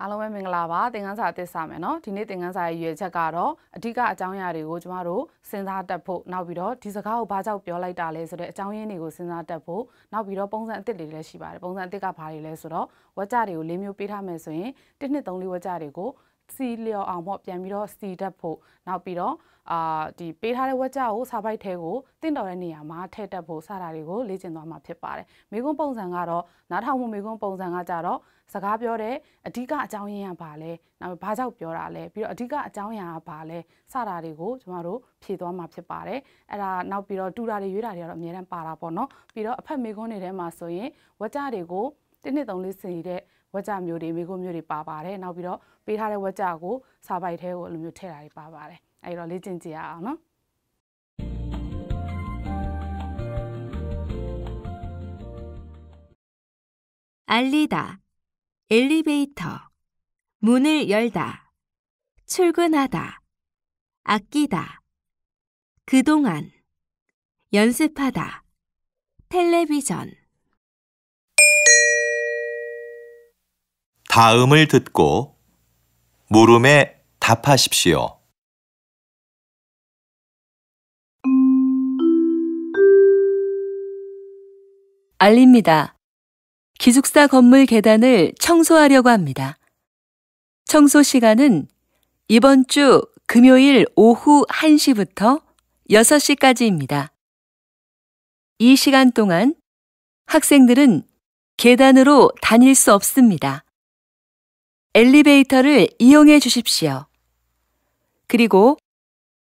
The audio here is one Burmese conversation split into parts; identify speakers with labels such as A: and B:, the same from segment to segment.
A: အားလုံးပဲမင်္ဂလာပါသင်ခန်းစာအသစ်စာမယ်เนาะဒီနေ့သင်ခန်းစာရဲ့ရွေချက်ကတော့အဓိကအကြောင်းအရာတွေကိုကျမတို့စဉ်းစားတတ်ဖို့နောက်ပြီးတော့ဒီစကားကိုဘာကြောင့်ပြောလိုက်တာလဲဆိုတဲ့အကြောင်းရင်းတွေကိုစဉ်းစားတတ်ဖို့နောက်ပြီးတော့ပုံစံအသစ်တွေလည်းရှိပါတယ်ပုံစံအသစ်ကဘာတွေလဲဆိုတော့ဝကြတွေကို၄မျိုးပေးထားမယ်ဆိုရင်၁နှစ်၃လေးဝကြတွေကိုစီလျော်အောင်ပေါ့ပြန်ပြီးတော့စီတတ်ဖို့နောက်ပြီးတော့အာဒီပေးထားတဲ့ဝက်ကြောကိုစာပိုက်ထဲကိုတင့်တော်တဲ့နေရာမှာထည့်တက်ဖို့စတာတွေကိုလေ့ကျင့်သွားမှာဖြစ်ပါတယ်။မိကွန်းပုံစံကတော့နားထောင်မှုမိကွန်းပုံစံကကြတော့စကားပြောတဲ့အဓိကအကြောင်းရင်းကဘာလဲ။နောက်ဘာကြောင့်ပြောတာလဲ။ပြီးတော့အဓိကအကြောင်းရင်းကဘာလဲ။စတာတွေကိုကျမတို့ဖြည့်သွားမှာဖြစ်ပါတယ်။အဲ့ဒါနောက်ပြီးတော့တူတာတွေရွေးတာတွေကတော့အများတန်းပါတာပေါ့နော်။ပြီးတော့အဖက်မိကွန်းတွေထဲမှာဆိုရင်ဝက်ကြတွေကိုတစ်နှစ်သုံးလေးစင်ရတဲ့ဝကြမျိုးတွေမိခိုးမျိုးတွေပါပါတယ်နောက်ပြီးတော့ပေးထားတဲ့ဝကြကိုစာပိုက်ထဲကိုအလိုမျိုးထည့်တာတွေပါပါတယ် အဲ့တော့လေ့ကျင့်ကြည့်ရအောင်알리다
B: 어? 엘리베이터 문을 열다 출근하다 아끼다 그동안 연습하다 텔레비전 다음을 듣고 물음에 답하십시오. 알립니다. 기숙사 건물 계단을 청소하려고 합니다. 청소 시간은 이번 주 금요일 오후 1시부터 6시까지입니다. 이 시간 동안 학생들은 계단으로 다닐 수 없습니다. 엘리베이터를 이용해 주십시오. 그리고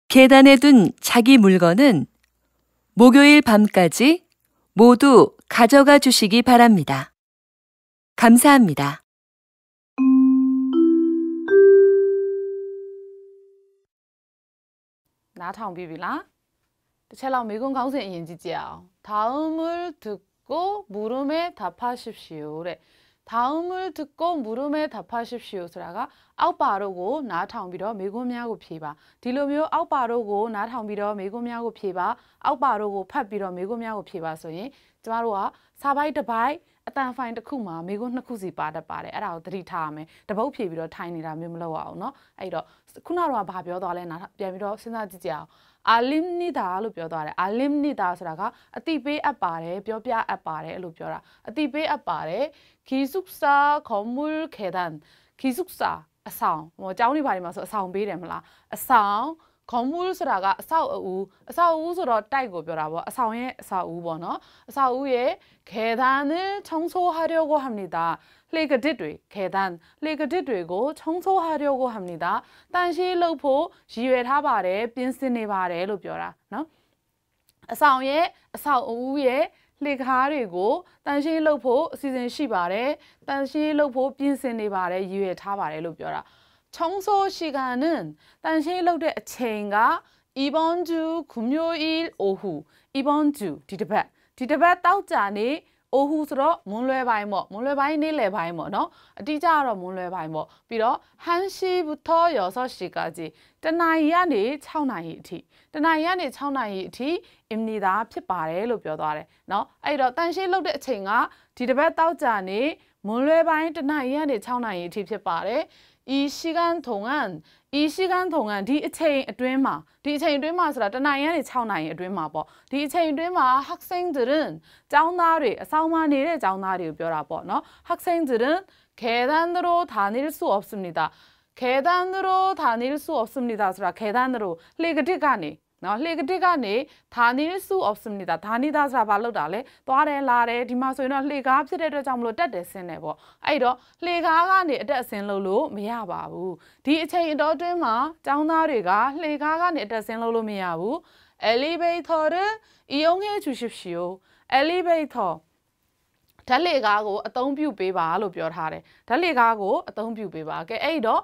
B: 계단에 둔 자기 물건은 목요일 밤까지 모두 가져가 주시기 바랍니다. 감사합니다.
A: 나다 비비라. 첼라 미군 강수의 인지지요. 다음을 듣고 물음에 답하십시오. 그래. 다음을듣고물음에답하십시오라가아웃바로고나타옹비로메고미하고피바딜로묘아웃바로고나타옹비로메고미하고피바아웃바로고팟비로메고미하고피바ဆိုရင်ကျမတို့ကစာပိုက်တစ်ပိုက်အတန်ဖိုင်တစ်ခုမှာမိကုန်းနှစ်ခုစီပါတတ်ပါတယ်အဲ့ဒါကိုသတိထားရမယ်တပုတ်ဖြေပြီးတော့ထိုင်နေတာမျိုးမလုပ်အောင်เนาะအဲ့တော့ခုနကတော့ဗာပြောသွားလဲနားပြန်ပြီးတော့စဉ်းစားကြည့်ကြအောင်အာလင်နီတာလို့ပြောသွားတယ်အာလင်နီတာဆိုတာကအတိပေးအပ်ပါတယ်ပြောပြအပ်ပါတယ်အဲ့လိုပြောတာအတိပေးအပ်ပါတယ်ခီဆုဆာခေါမူလ်ခေဒန်ခီဆုဆာအဆောင်ဟိုအเจ้าနေပါတယ်မှာဆိုအဆောင်ပေးတယ်မလားအဆောင်ခေါင်းမူးဆိုတာကအဆောက်အဦအဆောက်အဦဆိုတော့တိုက်ကိုပြောတာပေါ့အဆောင်ရဲ့အဆောက်အဦပေါ့နော်အဆောက်အဦရဲ့ခေတန်နဲ့ချုံဆိုးဟာရောကိုဟမ်နေတာလှေကဒစ်တွေခေတန်လှေကဒစ်တွေကိုချုံဆိုးဟာရောကိုဟမ်နေတာတန်ရှင်းလုပ်ဖို့ရည်ရွယ်ထားပါတယ်ပြင်ဆင်နေပါတယ်လို့ပြောတာနော်အဆောင်ရဲ့အဆောက်အဦရဲ့လှေကားတွေကိုတန်ရှင်းလုပ်ဖို့အစီအစဉ်ရှိပါတယ်တန်ရှင်းလုပ်ဖို့ပြင်ဆင်နေပါတယ်ရည်ရွယ်ထားပါတယ်လို့ပြောတာ청소시간은딴신이럭데체인가이번주금요일오후이번주디드밭디드밭따오자니အိုဟူဆိုတော့မွန်းလွဲပိုင်းပေါ့မွန်းလွဲပိုင်းနေ့လယ်ပိုင်းပေါ့နော်အတိအကျတော့မွန်းလွဲပိုင်းပေါ့ပြီးတော့ဟန်ရှိဘူသောရောဆော့ရှိကကြီးတနင်္လာနေ့6နာရီအထိတနင်္လာနေ့6နာရီအထိအင်မီသာဖြစ်ပါတယ်လို့ပြောသွားတယ်နော်အဲ့တော့တန်ရှင်းလုပ်တဲ့အချိန်ကဒီတစ်ပတ်တောက်ကြနေမွန်းလွဲပိုင်းတနင်္လာနေ့6နာရီအထိဖြစ်ပါတယ်이시간동안이시간동안ဒီအချိန်အတွင်းမှာဒီအချိန်အတွင်းမှာဆိုတာတနိုင်ရနေ6နိုင်အတွင်းမှာပေါ့ဒီအချိန်အတွင်းမှာ학생들은ကျောင်းသားတွေအဆောင်မှာနေတဲ့ကျောင်းသားတွေကိုပြောတာပေါ့နော်학생들은계단으로다닐수없습니다계단으로다닐수없습니다ဆိုတာ계단으로လှေကတစ်ကနေနော်လှေကတိကနေဒါနေစုအော့ဆမ်နေတာဒါနေတာဆိုတာဘာလောက်တာလဲသွားတယ်လာတယ်ဒီမှာဆိုရင်တော့လှေကားဖြစ်တဲ့အတွက်ကြောင့်မလို့တက်တယ်ဆင်းတယ်ပေါ့အဲ့တော့လှေကားကနေအတက်အဆင်းလုပ်လို့မရပါဘူးဒီအချိန်အတော်အတွင်းမှာចောင်းသားတွေကလှေကားကနေအတက်ဆင်းလုပ်လို့မရဘူး elevator 이용해주십시오 elevator ဓာတ်လေကားကိုအသုံးပြုပေးပါလို့ပြောထားတယ်ဓာတ်လေကားကိုအသုံးပြုပေးပါကဲအဲ့တော့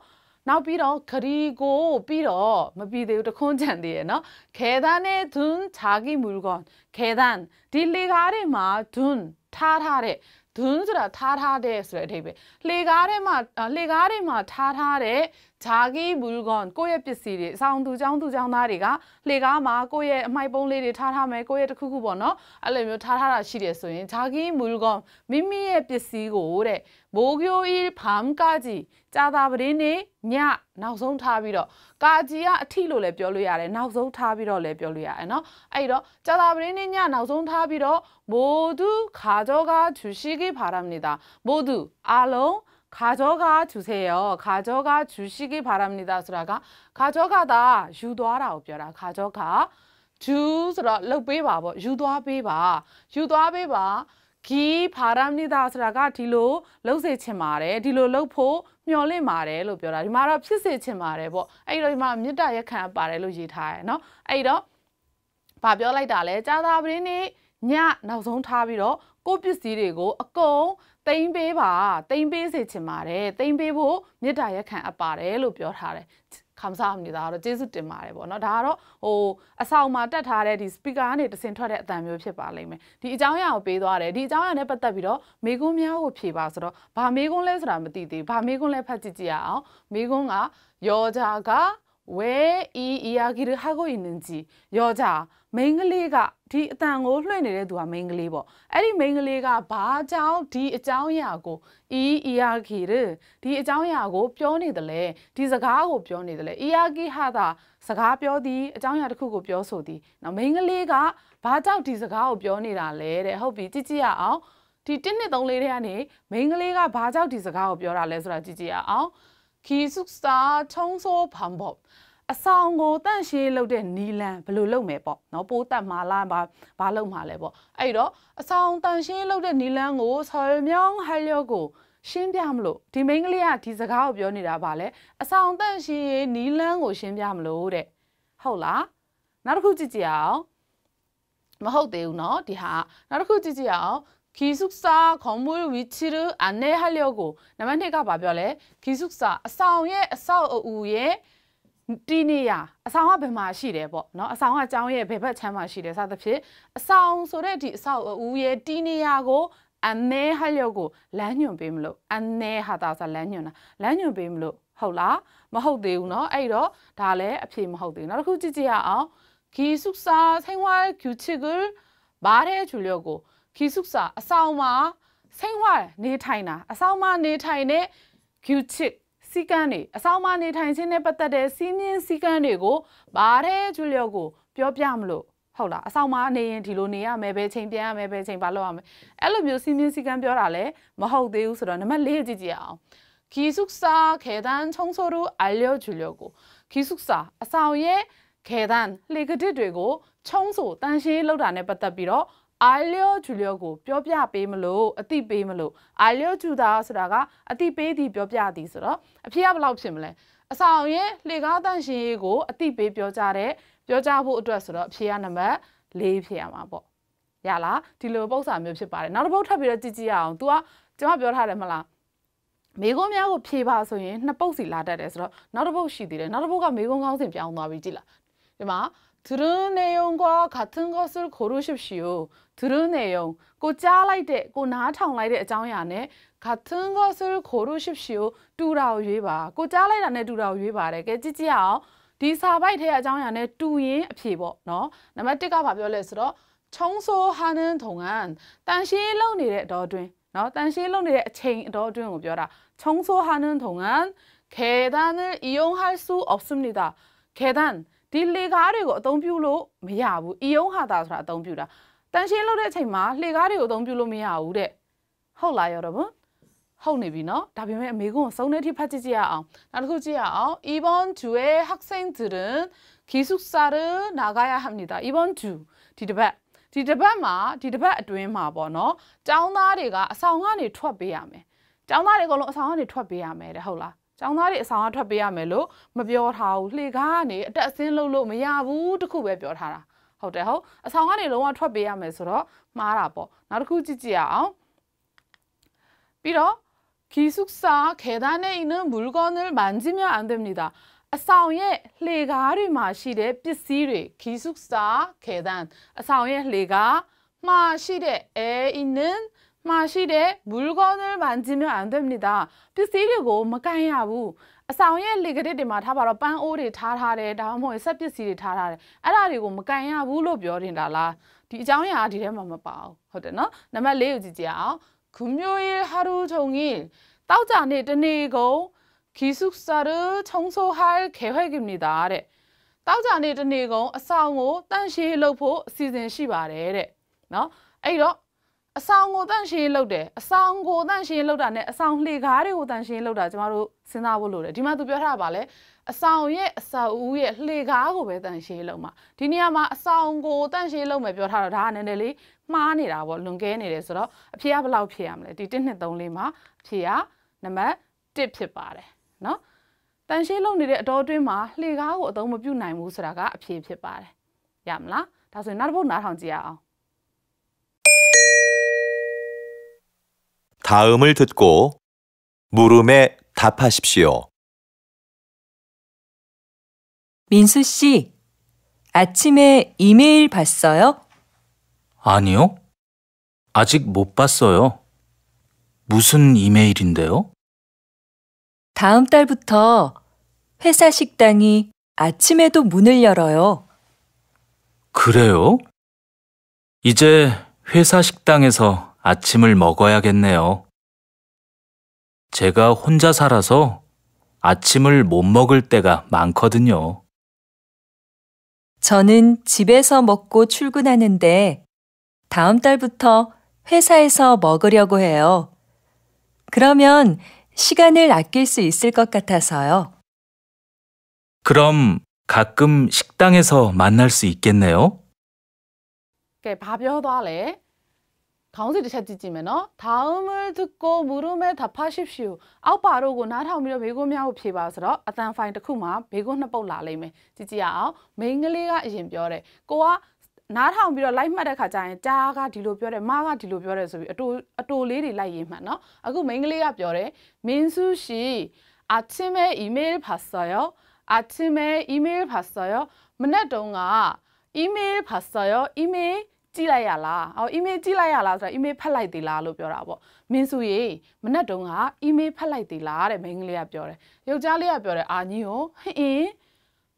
A: နောက်ပြီးတော့ခရီကိုပြီးတော့မပြီးသေးဘူးတခွန်းကြံသေးရယ်နော်ခဲသန်းနဲ့ဒွန်းခြာကိမူကွန်ခဲသန်းဒီလေကားတွေမှာဒွန်းထားထားတဲ့ဒွန်းဆိုတာထားထားတဲ့ဆိုတဲ့အဓိပ္ပာယ်လေကားထဲမှာလေကားတွေမှာထားထားတဲ့ဂျာဂီဘူဂွန်ကိုယ့်ရဲ့ပစ္စည်းတွေအဆောင်သူចောင်းသူចောင်းသားတွေကလေကားမှာကိုယ့်ရဲ့အမိုက်ပုံးလေးတွေထားထားမယ်ကိုယ့်ရဲ့တခုခုပေါ့နော်အဲ့လိုမျိုးထားထားတာရှိတယ်ဆိုရင်ဂျာဂီဘူဂွန်မိမိရဲ့ပစ္စည်းကိုတဲ့목요일밤까지짜다브리니냐နောက်ဆုံးထားပြီးတော့ကာကြီးကအထီလို့လည်းပြောလို့ရတယ်နောက်ဆုံးထားပြီးတော့လည်းပြောလို့ရတယ်เนาะအဲ့တော့ကြာတာပရင်းနေညနောက်ဆုံးထားပြီးတော့မိုးသူခါကြောကသူရှိကိဖာရမနေတာမိုးသူအားလုံးခါကြောကသူစေရောခါကြောကသူရှိကိဖာရမနေတာဆိုတာကခါကြောကသာယူသွားတာကိုပြောတာခါကြောကသူဆိုတော့လှုပ်ပေးပါပေါ့ယူသွားပေးပါယူသွားပေးပါဂီဖာရမ်နီတာဆိုတာကဒီလိုလှုပ်စေချင်ပါတယ်ဒီလိုလှုပ်ဖို့မျောလင့်ပါတယ်လို့ပြောတာဒီမှာတော့ဖြစ်စေချင်ပါတယ်ပေါ့အဲ့တော့ဒီမှာမေတ္တာရက်ခံပါတယ်လို့ရေးထားရယ်เนาะအဲ့တော့ဗာပြောလိုက်တာလဲကြာသာပရင်းနေ့ညနောက်ဆုံးထားပြီးတော့ကိုပစ္စည်းတွေကိုအကုန်တိမ့်ပေးပါတိမ့်ပေးစေချင်ပါတယ်တိမ့်ပေးဖို့မေတ္တာရက်ခံအပ်ပါတယ်လို့ပြောထားတယ်ခံစားနေဒါကတော့ကျေးဇူးတင်ပါတယ်ပေါ့နော်ဒါကတော့ဟိုအဆောင်မှာတက်ထားတဲ့ဒီ speaker ကနေတစင်ထွက်တဲ့အသံမျိုးဖြစ်ပါလိမ့်မယ်ဒီအကြောင်းအရာကိုပေးသွားတယ်ဒီအကြောင်းအရာနဲ့ပတ်သက်ပြီးတော့မေကွန်းများကိုဖြေပါဆိုတော့ဘာမေကွန်းလဲဆိုတာမသိသေးဘာမေကွန်းလဲဖတ်ကြည့်ကြရအောင်မေကွန်းကယောဂျာကဝဲဤ이야기를하고있는지여자맹글리가ဒီအတန်ကိုလွှင့်နေတဲ့သူက main ကလေးပေါ့အဲ့ဒီ main ကလေးကဘာအကြောင်းဒီအကြောင်းအရာကိုအီအီယာခီရဒီအကြောင်းအရာကိုပြောနေတယ်လေဒီစကားကိုပြောနေတယ်လေအီယာခီဟာတာစကားပြောသည်အကြောင်းအရာတစ်ခုကိုပြောဆိုသည်နော် main ကလေးကဘာကြောင့်ဒီစကားကိုပြောနေတာလဲတဲ့ဟုတ်ပြီကြည့်ကြည့်ရအောင်ဒီ1နှစ်3လေးထဲကနေ main ကလေးကဘာကြောင့်ဒီစကားကိုပြောတာလဲဆိုတာကြည့်ကြည့်ရအောင်ခီစုစာထုံးစိုးဖမ်ဘော့အဆောင်ကိုတန့်ရှင်းလုပ်တဲ့နီလန်ဘယ်လိုလုပ်မယ်ပေါ့နော်ပိုးတက်မှာလားဘာဘာလုပ်မှာလဲပေါ့အဲ့တော့အဆောင်တန့်ရှင်းလုပ်တဲ့နီလန်ကိုဆော်မြောင်းဟဲလျော့ကိုရှင်းပြမလို့ဒီမိန်းကလေးကဒီစကားကိုပြောနေတာပါလေအဆောင်တန့်ရှင်းရေးနီလန်ကိုရှင်းပြမလို့တဲ့ဟုတ်လားနောက်တစ်ခုကြည့်ကြည့်အောင်မဟုတ်သေးဘူးเนาะဒီဟာနောက်တစ်ခုကြည့်ကြည့်အောင်기숙사건물위치를안내하려고နံပါတ်2ကဘာပြောလဲ기숙사အဆောင်ရဲ့အဆောက်အဦရဲ့တီးနေရအဆောင်ကဘယ်မှာရှိတယ်ပေါ့နော်အဆောင်ကကျောင်းရဲ့ဘယ်ဘက်ခြမ်းမှာရှိတယ်စသဖြင့်အဆောင်ဆိုတဲ့ဒီအဆောင်အဦးရဲ့တီးနေရကိုအနေဟလျော့ကိုလမ်းညွန်ပေးမလို့အနေဟာတာဆိုလမ်းညွန်တာလမ်းညွန်ပေးမလို့ဟုတ်လားမဟုတ်သေးဘူးเนาะအဲ့တော့ဒါလည်းအဖြေမဟုတ်သေးဘူးနောက်တစ်ခုကြည့်ကြရအောင်기숙사생활규칙을말해주려고기숙사အဆောင်မှာ생활နေထိုင်တာအဆောင်မှာနေထိုင်တဲ့규칙စည်းကမ်းတွေအဆောင်မှာနေထိုင်ခြင်းနဲ့ပတ်သက်တဲ့စည်းမျဉ်းစည်းကမ်းတွေကိုဗားတဲ့ဂျူလီယိုကိုပြောပြမလို့ဟုတ်လားအဆောင်မှာနေရင်ဒီလိုနေရမယ်ပဲချိန်ပြန်ရမယ်ပဲချိန်ဘာလုပ်ရမယ်အဲ့လိုမျိုးစီမင်းစီကံပြောတာလည်းမဟုတ်သေးဘူးဆိုတော့နံပါတ်၄ကြည့်ကြည့်အောင်ခီဆုဆာခေဒန်ချုံဆိုရူအလျောဂျူလျောကိုခီဆုဆာအဆောင်ရဲ့ခေဒန်လေကဒစ်တွေကိုချုံဆိုတန်ရှင်းလောက်တာနဲ့ပတ်သက်ပြီးတော့ I love Julio ကိုပြောပြပေးမလို့အတိပေးမလို့ I love Juda ဆိုတာကအတိပေးသည်ပြောပြသည်ဆိုတော့အဖြေကဘယ်လောက်ဖြစ်မလဲအဆောင်ရင်လှေကားတန့်ရှင်ရေးကိုအတိပေးပြောကြတဲ့ပြောကြဖို့အတွက်ဆိုတော့အဖြေကနံပါတ်၄ဖြစ်ရမှာပေါ့ရလားဒီလိုပုံစံမျိုးဖြစ်ပါတယ်နောက်တစ်ပုတ်ထပ်ပြီးတော့ကြည့်ကြည့်အောင် तू ကကျွန်မပြောထားတယ်မလားမေကုန်းများကိုဖြေပါဆိုရင်နှစ်ပုတ်စီလာတတ်တယ်ဆိုတော့နောက်တစ်ပုတ်ရှိသေးတယ်နောက်တစ်ပုတ်ကမေကုန်းကောင်းစဉ်ပြောင်းသွားပြီကြည်လားဒီမှာ들은내용과같은것을고르십시 오. 들은내 용, 고짜라이 때, 고나타옹라이때장야네같은것을고르십시 오. 두라고유 바. 고짜라이안에두라고유바 래. 게지지 야. ဒီစာပိုက်ထဲအကြောင်းအရာနဲ့တူရင်အဖြေပေါ့နော်နံပါတ်1ကဘာပြောလဲဆိုတော့ချုံဆိုဟာနန်ထုံကန်တန်ရှင်းလုံနေတဲ့အတော်အတွင်းနော်တန်ရှင်းလုံနေတဲ့အချိန်အတော်အတွင်းကိုပြောတာချုံဆိုဟာနန်ထုံကန်ခေဒန်အီယုံဟာဆူအော့စမ်နီတာခေဒန်ဒီလေကားတွေကိုအသုံးပြုလို့မရဘူးအီယုံဟာတာဆိုတာအသုံးပြုတာတန်ရှင်းလုပ်တဲ့အချိန်မှာလေကားတွေကိုအသုံးပြုလို့မရဘူးတဲ့ဟုတ်လားရောတော့ဘုဟုတ်နေပြီနော်ဒါပေမဲ့အမေကွန်းစုံတဲ့အထိဖတ်ကြည့်ကြရအောင်နောက်တစ်ခုကြည့်ရအောင် Ibon Jue Hakseingdirun Kisuksare Nagaya Hamnida Ibon Ju ဒီတစ်ပတ်ဒီတစ်ပတ်မှာဒီတစ်ပတ်အတွင်းမှာပေါ့နော်ចောင်းသားတွေကအဆောင်ကနေထွက်ပေးရမယ်ចောင်းသားတွေအကုန်လုံးအဆောင်ကနေထွက်ပေးရမယ်တဲ့ဟုတ်လားចောင်းသားတွေအဆောင်အထွက်ပေးရမယ်လို့မပြောထားဘူးလှေကားကနေအတက်အဆင်းလုပ်လို့မရဘူးတခုပဲပြောထားတာဟုတ်တယ်ဟုတ်အဆောင်ကနေလုံးဝထွက်ပေးရမယ်ဆိုတော့မှားတာပေါ့နောက်တစ်ခုကြည့်ကြည့်အောင်ပြီးတော့기숙사계단에있는물건을만지면안됩니다အဆောင်ရဲ့လှေကားတွေမှာရှိတဲ့ပစ္စည်းတွေ기숙사계단အဆောင်ရဲ့လှေကားမှာရှိတဲ့에있는မှာရှိတဲ့ဘူးရကောင်းတွေဘာဂျင်းမြန်အတွက်မိတာပစ္စည်းတွေကိုမကန်ရဘူးအဆောင်ရဲ့လေကရစ်တွေမှာထားပါတော့ပန်းအိုးတွေထားထားတယ်ဒါမှမဟုတ်ဆက်ပစ္စည်းတွေထားထားတယ်အဲ့ဒါတွေကိုမကန်ရဘူးလို့ပြောတင်တာလားဒီအကြောင်းအရာဒီထဲမှာမပါဘူးဟုတ်တယ်နော်နံပါတ်၄ကိုကြည့်ကြအောင်ခုမျိုးရဲ့ဟာရူချုံကြီးတောက်ကြနေတနေကုန်ခီစုစာရချုံဆိုဟိုင်ခေဟဲကိမနီတာတဲ့တောက်ကြနေတနေကုန်အဆောင်ကိုတန့်ရှင်းလုပ်ဖို့အစီအစဉ်ရှိပါတယ်တဲ့နော်အဲ့တော့အဆောင်ကိုတန့်ရှင်းလုပ်တယ်အဆောင်ကိုတန့်ရှင်းလုပ်တာနဲ့အဆောင်လှေကားတွေကိုတန့်ရှင်းလုပ်တာကျမတို့စဉ်းစားဖို့လိုတယ်ဒီမှာသူပြောထားတာပါလေအဆောင်ရဲ့အဆောက်အဦရဲ့လှေကားကိုပဲတန့်ရှင်းလုပ်မှာဒီနေရာမှာအဆောင်ကိုတန့်ရှင်းလုပ်မယ်ပြောထားတော့ဒါကနည်းနည်းလေးမှားနေတာပေါ့လွန်ကဲနေတယ်ဆိုတော့အဖြေကဘယ်လောက်ဖြေရမလဲဒီ1 2 3လေးမှာအဖြေကနံပါတ်1ဖြစ်ပါတယ်နော်တန်ရှင်းလုပ်နေတဲ့အတော်အတွင်းမှာလှေကားကိုအသုံးမပြုနိုင်ဘူးဆိုတာကအဖြေဖြစ်ပါတယ်ရမလားဒါဆိုရင်နောက်တစ်ပုတ်နားထောင်ကြည့်ရအောင်
B: 다음을 듣고 물음에 답하십시오. 민수 씨, 아침에 이메일 봤어요? 아니요. 아직 못 봤어요. 무슨 이메일인데요? 다음 달부터 회사 식당이 아침에도 문을 열어요. 그래요? 이제 회사 식당에서 아침을 먹어야겠네요. 제가 혼자 살아서 아침을 못 먹을 때가 많거든요. 저는 집에서 먹고 출근하는데 다음 달부터 회사에서 먹으려고 해요. 그러면 시간을 아낄 수 있을 것 같아서요. 그럼 가끔 식당에서 만날 수 있겠네요?
A: 그ခေါင်းစဉ်တစ်ချက်ကြည့်ကြည့်မယ်နော်။ဒါမှသူကိုမူရုမဲသဖာရှိဖြူအောက်ပါတို့ကိုနားထောင်ပြီးတော့ဘေးကွန်းများကိုဖြေပါဆိုတော့အတန်ဖိုင်တစ်ခုမှာဘေးကွန်းနှစ်ပုတ်လာလိမ့်မယ်။ကြည့်ကြည့်အောင်။မိန်းကလေးကအရင်ပြောတယ်။ကိုကနားထောင်ပြီးတော့လိုက်မှတ်တဲ့ခါကျရင်တားကဒီလိုပြောတယ်မကဒီလိုပြောတယ်ဆိုပြီးအတူအတူလေးတွေလိုက်ရေးမှတ်နော်။အခုမိန်းကလေးကပြောတယ်မင်းစုရှိအချင်းမဲအီးမေးလ်ဖတ်ဆော်ယောအချင်းမဲအီးမေးလ်ဖတ်ဆော်ယောမနေ့တုန်းကအီးမေးလ်ဖတ်ဆော်ယောအီးမေးလ်ကြည့်လိုက်ရလားအော် email ကြည့်လိုက်ရလားဆိုတော့ email ဖတ်လိုက်သေးလားလို့ပြောတာပေါ့မင်းစုရေမနက်တုန်းက email ဖတ်လိုက်သေးလားတဲ့မိန်းကလေးကပြောတယ်ယောက်ျားလေးကပြောတယ်အာညီကိုဟင်း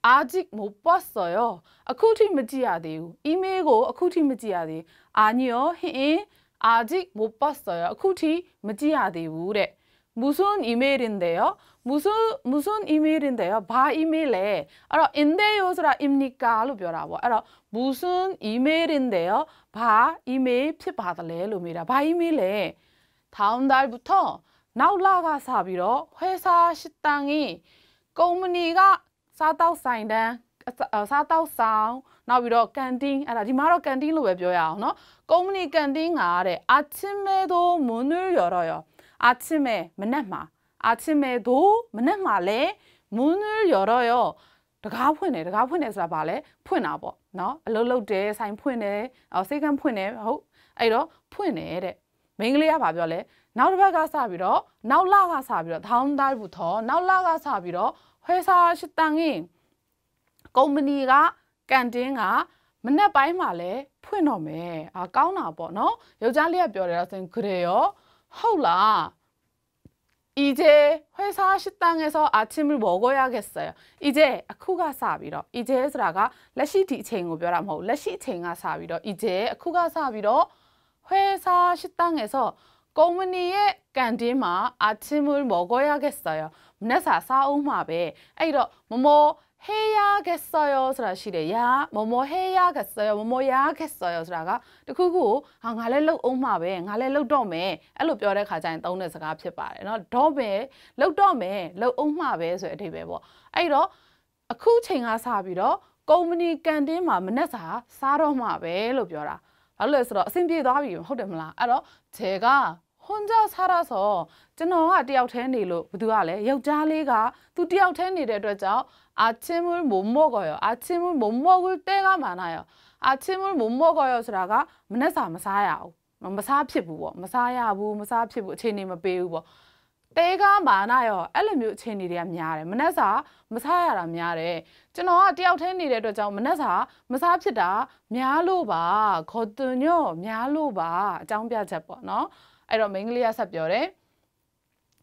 A: အာဂျစ်မိုပတ်ဆော်ရောအခုထိမကြည့်ရသေးဘူး email ကို အခုထိမကြည့်ရသေးအာညီရောဟင်းအာဂျစ်မိုပတ်ဆော်ရောအခုထိမကြည့်ရသေးဘူးတဲ့ 무슨 이메일인데요? 무슨 무슨 이메일인데요? 바 이메일에 알아 인데요스라 입니까? 루벼라고 알아 무슨 이메일인데요? 바 이메일 피바달레 루미라 바 이메일에 다음 달부터 나올라가 사비로 회사 식당이 꼬무니가 사다우 사인데 사다우사우နောက်ပြီးတော로왜 a n t e e n အဲ딩 아래 아침에도 문을 열어요 아침에만났마아침에도만났마래문을열어요တကားဖွင့်တယ်တကားဖွင့်တယ်ဆိုတာဗာလဲဖွင့်တာပေါ့เนาะအလုပ်လုပ်တယ်ဆိုင်ဖွင့်တယ်အော်စိတ်ကန်းဖွင့်တယ်ဟုတ်အဲ့တော့ဖွင့်တယ်တဲ့မိန်းကလေးကဗာပြောလဲနောက်တစ်ဘက်ကစပြီးတော့နောက်လကစပြီးတော့ထောင်းသားဘူးသောနောက်လကစပြီးတော့ဟဲစာရှိတန်ကြီးကုမ္ပဏီကကန်တင်းကမနေ့ပိုင်းမှာလဲဖွင့်တော့မယ်အာကောင်းတာပေါ့เนาะယောက်ျားလေးကပြောတယ်တော့ဆိုရင်ဂရေရော 허울라 이제 회사 식당에서 아침을 먹어야겠어요. 이제 쿠가 사비로 이제 에스라가 레시 디칭을 벼라모 레시 칭아 사비로 이제 쿠가 사비로 회사 식당에서 꼬무니의 깐디마 아침을 먹어야겠어요. 문에서 사오마베 이러 뭐뭐 heya gesoyo ဆိုတာရှိတယ်ယာမမော heya gesoyo မမောယာ gesoyo ဆိုတာကတခုခုကိုဟာငါလည်းလှုပ်အောင်မှာပဲငါလည်းလှုပ်တော့မယ်အဲ့လိုပြောတဲ့ခါကျရင်သုံးတဲ့စကားဖြစ်ပါတယ်เนาะတော့ပဲလှုပ်တော့မယ်လှုပ်အောင်မှာပဲဆိုတဲ့အဓိပ္ပာယ်ပေါ့အဲ့တော့အခုချိန်ကစပြီးတော့ကုမ္ပဏီကန်တင်းမှာမနေ့စာစားတော့မှာပဲလို့ပြောတာဘာလို့လဲဆိုတော့အဆင်ပြေသွားပြီဟုတ်တယ်မလားအဲ့တော့제가혼자살아서ကျွန်တော်ကတယောက်တည်းနေလို့ဘသူကလဲယောက်ျားလေးကသူတယောက်တည်းနေတဲ့အတွက်ကြောင့်အာချင်းမမမော့ကော်ရောအာချင်းမမမော့ကူတဲကမာနာရောအာချင်းမမမော့ကော်ရောဆိုတာကမနှက်စာမစားရအောင်မစားဖြစ်ဘူးပေါ့မစားရဘူးမစားဖြစ်ဘူးအခြေအနေမပေးဘူးပေါ့တဲကမာနာရောအဲ့လိုမျိုးအခြေအနေတွေကများတယ်မနှက်စာမစားရတာများတယ်ကျွန်တော်ကတယောက်တည်းနေတဲ့အတွက်ကြောင့်မနှက်စာမစားဖြစ်တာများလို့ပါခေါ်သွညောများလို့ပါအကြောင်းပြချက်ပေါ့နော်အဲ့တော့မိန်းကလေးကဆက်ပြောတယ်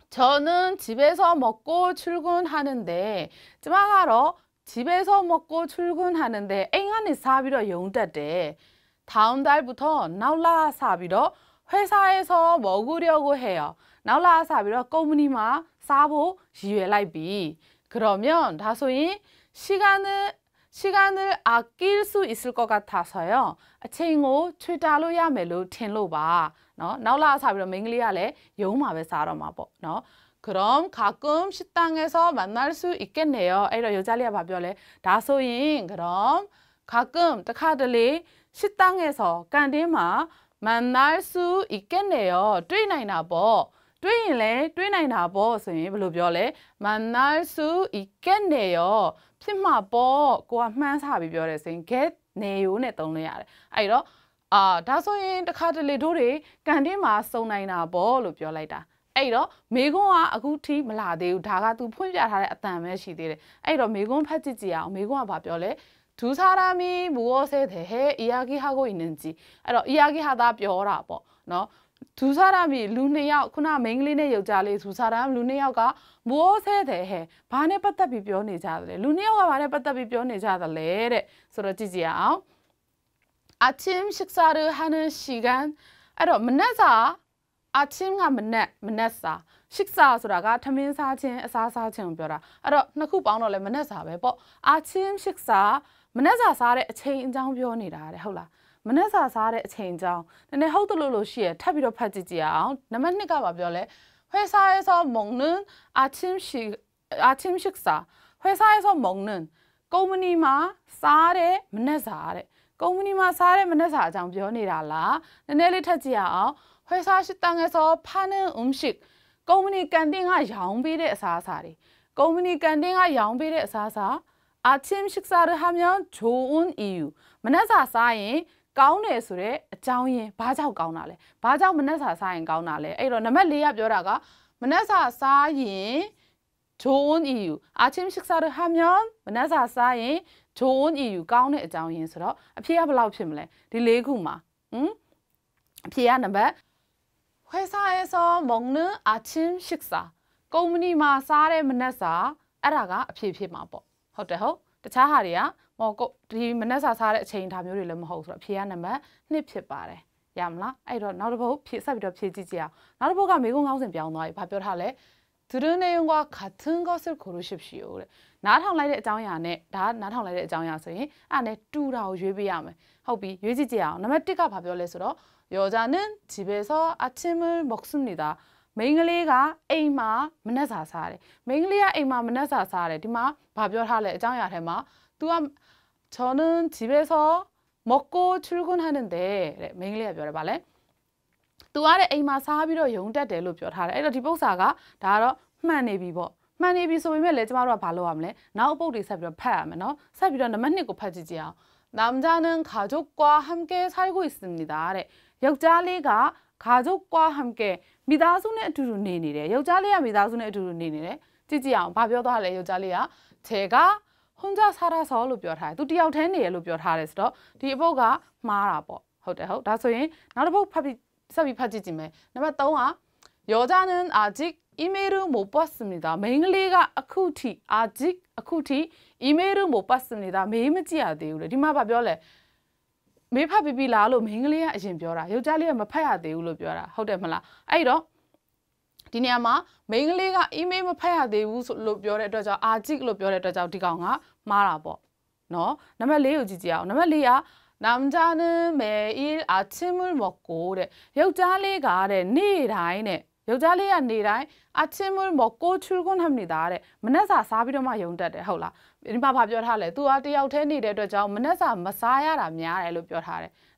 A: 저는 집에서 먹고 출근하는데 쯔마가러 집에서 먹고 출근하는데 앵안이 사비로 용대대 다음 달부터 나올라 사비로 회사에서 먹으려고 해요. 나올라 사비로 꼬무니마 사보 지회라이비 그러면 다소이 시간을 시간을 아낄 수 있을 것 같아서요. 칭호 최다로 야멜로 텐로 봐. 나올라 사비로 맹리할래. 용마베 사람아 뭐. 그럼 가끔 식당에서 만날 수 있겠네요. 에러 여자리아 바비올 다소인 그럼 가끔 카들리 식당에서 깐디마 만날 수 있겠네요. 뛰나이나 뭐. တွေ့ရင်လည်းတွေးနိုင်တာဖြစ်မှာပေါ့ကိုကမှန်းဆပြီးပြောတယ်ဆိုရင် get နေရိုးနဲ့သုံးလို့ရတယ်အဲ့တော့အာဒါဆိုရင်တခါတလေတို့တွေကန်တင်းမှာစုံနိုင်တာပေါ့လို့ပြောလိုက်တာအဲ့တော့မေကွန်းကအခုထိမလာသေးဘူးဒါက तू ဖွင့်ပြထားတဲ့အတန်ပဲရှိသေးတယ်အဲ့တော့မေကွန်းဖတ်ကြည့်ကြည့်အောင်မေကွန်းကဘာပြောလဲဒူဆာရာမီဘူဝဆဲတဲ့ဟဲအီယာဂီဟာကိုအင်းနန်ကြီးအဲ့တော့အီယာဂီဟာသားပြောတာပေါ့နော်ဇူဆာရပြီလူနှစ်ယောက်ခုနမိန်းကလေးနဲ့ယောက်ျားလေးဇူဆာရလူနှစ်ယောက်ကမိုးဆဲတယ်ဟဲ့ဘာနဲ့ပတ်သက်ပြီးပြောနေကြသလဲလူနှစ်ယောက်ကဘာနဲ့ပတ်သက်ပြီးပြောနေကြသလဲတဲ့ဆိုတော့ကြည့်ကြည့်အောင်အချင်းရှိစာရဟန်ရှိကန်အဲ့တော့မနက်စာ အချင်းကမနက်မနက်စာရှိစာဆိုတာက ထမင်းစားခြင်းအစားစားခြင်းကိုပြောတာအဲ့တော့နှစ်ခုပေါင်းတော့လဲမနက်စာပဲပေါ့အချင်းရှိစာမနက်စာစားတဲ့အချိန်အကြောင်းပြောနေတာတဲ့ဟုတ်လားမနှက်စာစားတဲ့အချိန်ကြောင်းနည်းနည်းဟုတ်သလိုလို့ရှိရထပ်ပြီးတော့ဖတ်ကြည့်ကြရအောင်နံပါတ်1ကပါပြောလဲ회사에서먹는아침식아침식사회사에서먹는ကုမ္ပဏီမှာစားတဲ့မနှက်စာတဲ့ကုမ္ပဏီမှာစားတဲ့မနှက်စာအကြောင်းပြောနေတာလားနည်းနည်းလေးထပ်ကြည့်ရအောင်회사식당에서파는음식ကုမ္ပဏီကန်တင်ကရောင်းပေးတဲ့အစားအစာတွေကုမ္ပဏီကန်တင်ကရောင်းပေးတဲ့အစားအစာ아침식사를하면좋은이유မနက်စာစားရင်ကောင်းတယ်ဆိုတော့အကြောင်းရင်းဘာကြောင့်ကောင်းတာလဲဘာကြောင့်မနှက်စာစားရင်ကောင်းတာလဲအဲ့တော့နံပါတ်၄ကပြောတာကမနှက်စာစားရင်좋은이유아침식사를하면문화사싸인좋은이유가운데어쩌인수록피야블라우피물래릴레이구마응피야넘버회사에서먹는아침식사꼬무니마싸레문화사에라가피피마뭐ဟုတ်တယ်ဟုတ်တခြားဟာတွေကဟောကိုဒီမနက်စာစားတဲ့အချိန်ဒါမျိုးတွေလည်းမဟုတ်ဆိုတော့ဖြေရနံပါတ်1ဖြစ်ပါတယ်ရမလားအဲ့တော့နောက်တစ်ပုတ်ဖြည့်ဆက်ပြီးတော့ဖြည့်ကြည့်ကြအောင်နောက်တစ်ပုတ်ကမေကုန်းကောင်းစဉ်ပြောင်းသွားပြီဘာပြောထားလဲသူတို့နေကကတ်တန်ကောစစ်ကိုရရှိရှိဦးတဲ့နားထောင်လိုက်တဲ့အကြောင်းအရာနဲ့ဒါနားထောင်လိုက်တဲ့အကြောင်းအရာဆိုရင်အဲ့နဲ့တူတာကိုရွေးပေးရမယ်ဟုတ်ပြီရွေးကြည့်ကြအောင်နံပါတ်1ကဘာပြောလဲဆိုတော့ယောဇာနန်ဂျီဘေဆောအချင်းမမောက်စုန်နေတာမိန်းကလေးကအိမ်မှာမနှက်စာစားတယ်မိန်းကလေးကအိမ်မှာမနှက်စာစားတယ်ဒီမှာဘာပြောထားလဲအကြောင်းအရာထဲမှာ तू က저는집에서먹고출근하는데တဲ့မိန်းကလေးကပြောတယ်ဗာလဲသူကတဲ့အိမ်မှာစားပြီးတော့ယုံတက်တယ်လို့ပြောထားတယ်အဲ့တော့ဒီပု္ပ္ပာကဒါကတော့မှန်နေပြီပေါ့မှန်နေပြီဆိုပေမဲ့လည်းကျမတို့ကဘာလုပ်ရမလဲနောက်အပုတ်တွေဆက်ပြီးတော့ဖတ်ရမယ်နော်ဆက်ပြီးတော့နံပါတ်1ကိုဖတ်ကြည့်ကြအောင်남자는가족과함께살고있습니다တဲ့ယောက်ျားလေးက가족과함께မိသားစုနဲ့အတူတူနေနေတယ်ယောက်ျားလေးကမိသားစုနဲ့အတူတူနေနေတယ်ကြည့်ကြည့်အောင်ဘာပြောသွားလဲယောက်ျားလေးက제가ဟွန်ဂျာဆာရာဆောလို့ပြောထားတယ်သူတယောက်တည်းနေရလို့ပြောထားတယ်ဆိုတော့ဒီအပုတ်ကမှားတာပေါ့ဟုတ်တယ်ဟုတ်ဒါဆိုရင်နောက်တစ်ပုတ်ဖတ်ပြီးဆက်ပြီးဖတ်ကြည့်ကြည့်မယ်နံပါတ်3ကယောဂျာနန်အာဂျစ်이메일은못봤습니다မိန်းကလေးကအခုထိအာဂျစ်အခုထိ이메일은못봤습니다မေးမကြည့်ရသေးဘူးလေဒီမှာဗာပြောလဲမေးဖတ်ပြီးပြီလားလို့မိန်းကလေးကအရင်ပြောတာယောက်ျားလေးကမဖတ်ရသေးဘူးလို့ပြောတာဟုတ်တယ်မလားအဲ့တော့ဒီနေရာမှာ main ကလေးက email မဖတ်ရသေးဘူးဆိုလို့ပြောတဲ့အတွက်ကြောင့် article လို့ပြောတဲ့အတွက်ကြောင့်ဒီကောင်ကမှားတာပေါ့နော်နံပါတ်၄ကိုကြည့်ကြည့်အောင်နံပါတ်၄က남자는매일아침을먹고တဲ့ယောက်ျားလေးကတဲ့နေ့တိုင်းတဲ့ယောက်ျားလေးကနေတိုင်းအချင်းမမကိုချူကွန်းဟမ်နေတာတဲ့မနက်စာစားပြီးတော့မှယုံတက်တယ်ဟုတ်လားဒီမှာဗာပြောထားလဲ तू ကတယောက်တည်းနေတဲ့အတွက်ကြောင့်မနက်စာမစားရတာများတယ်လို့ပြောထားတယ်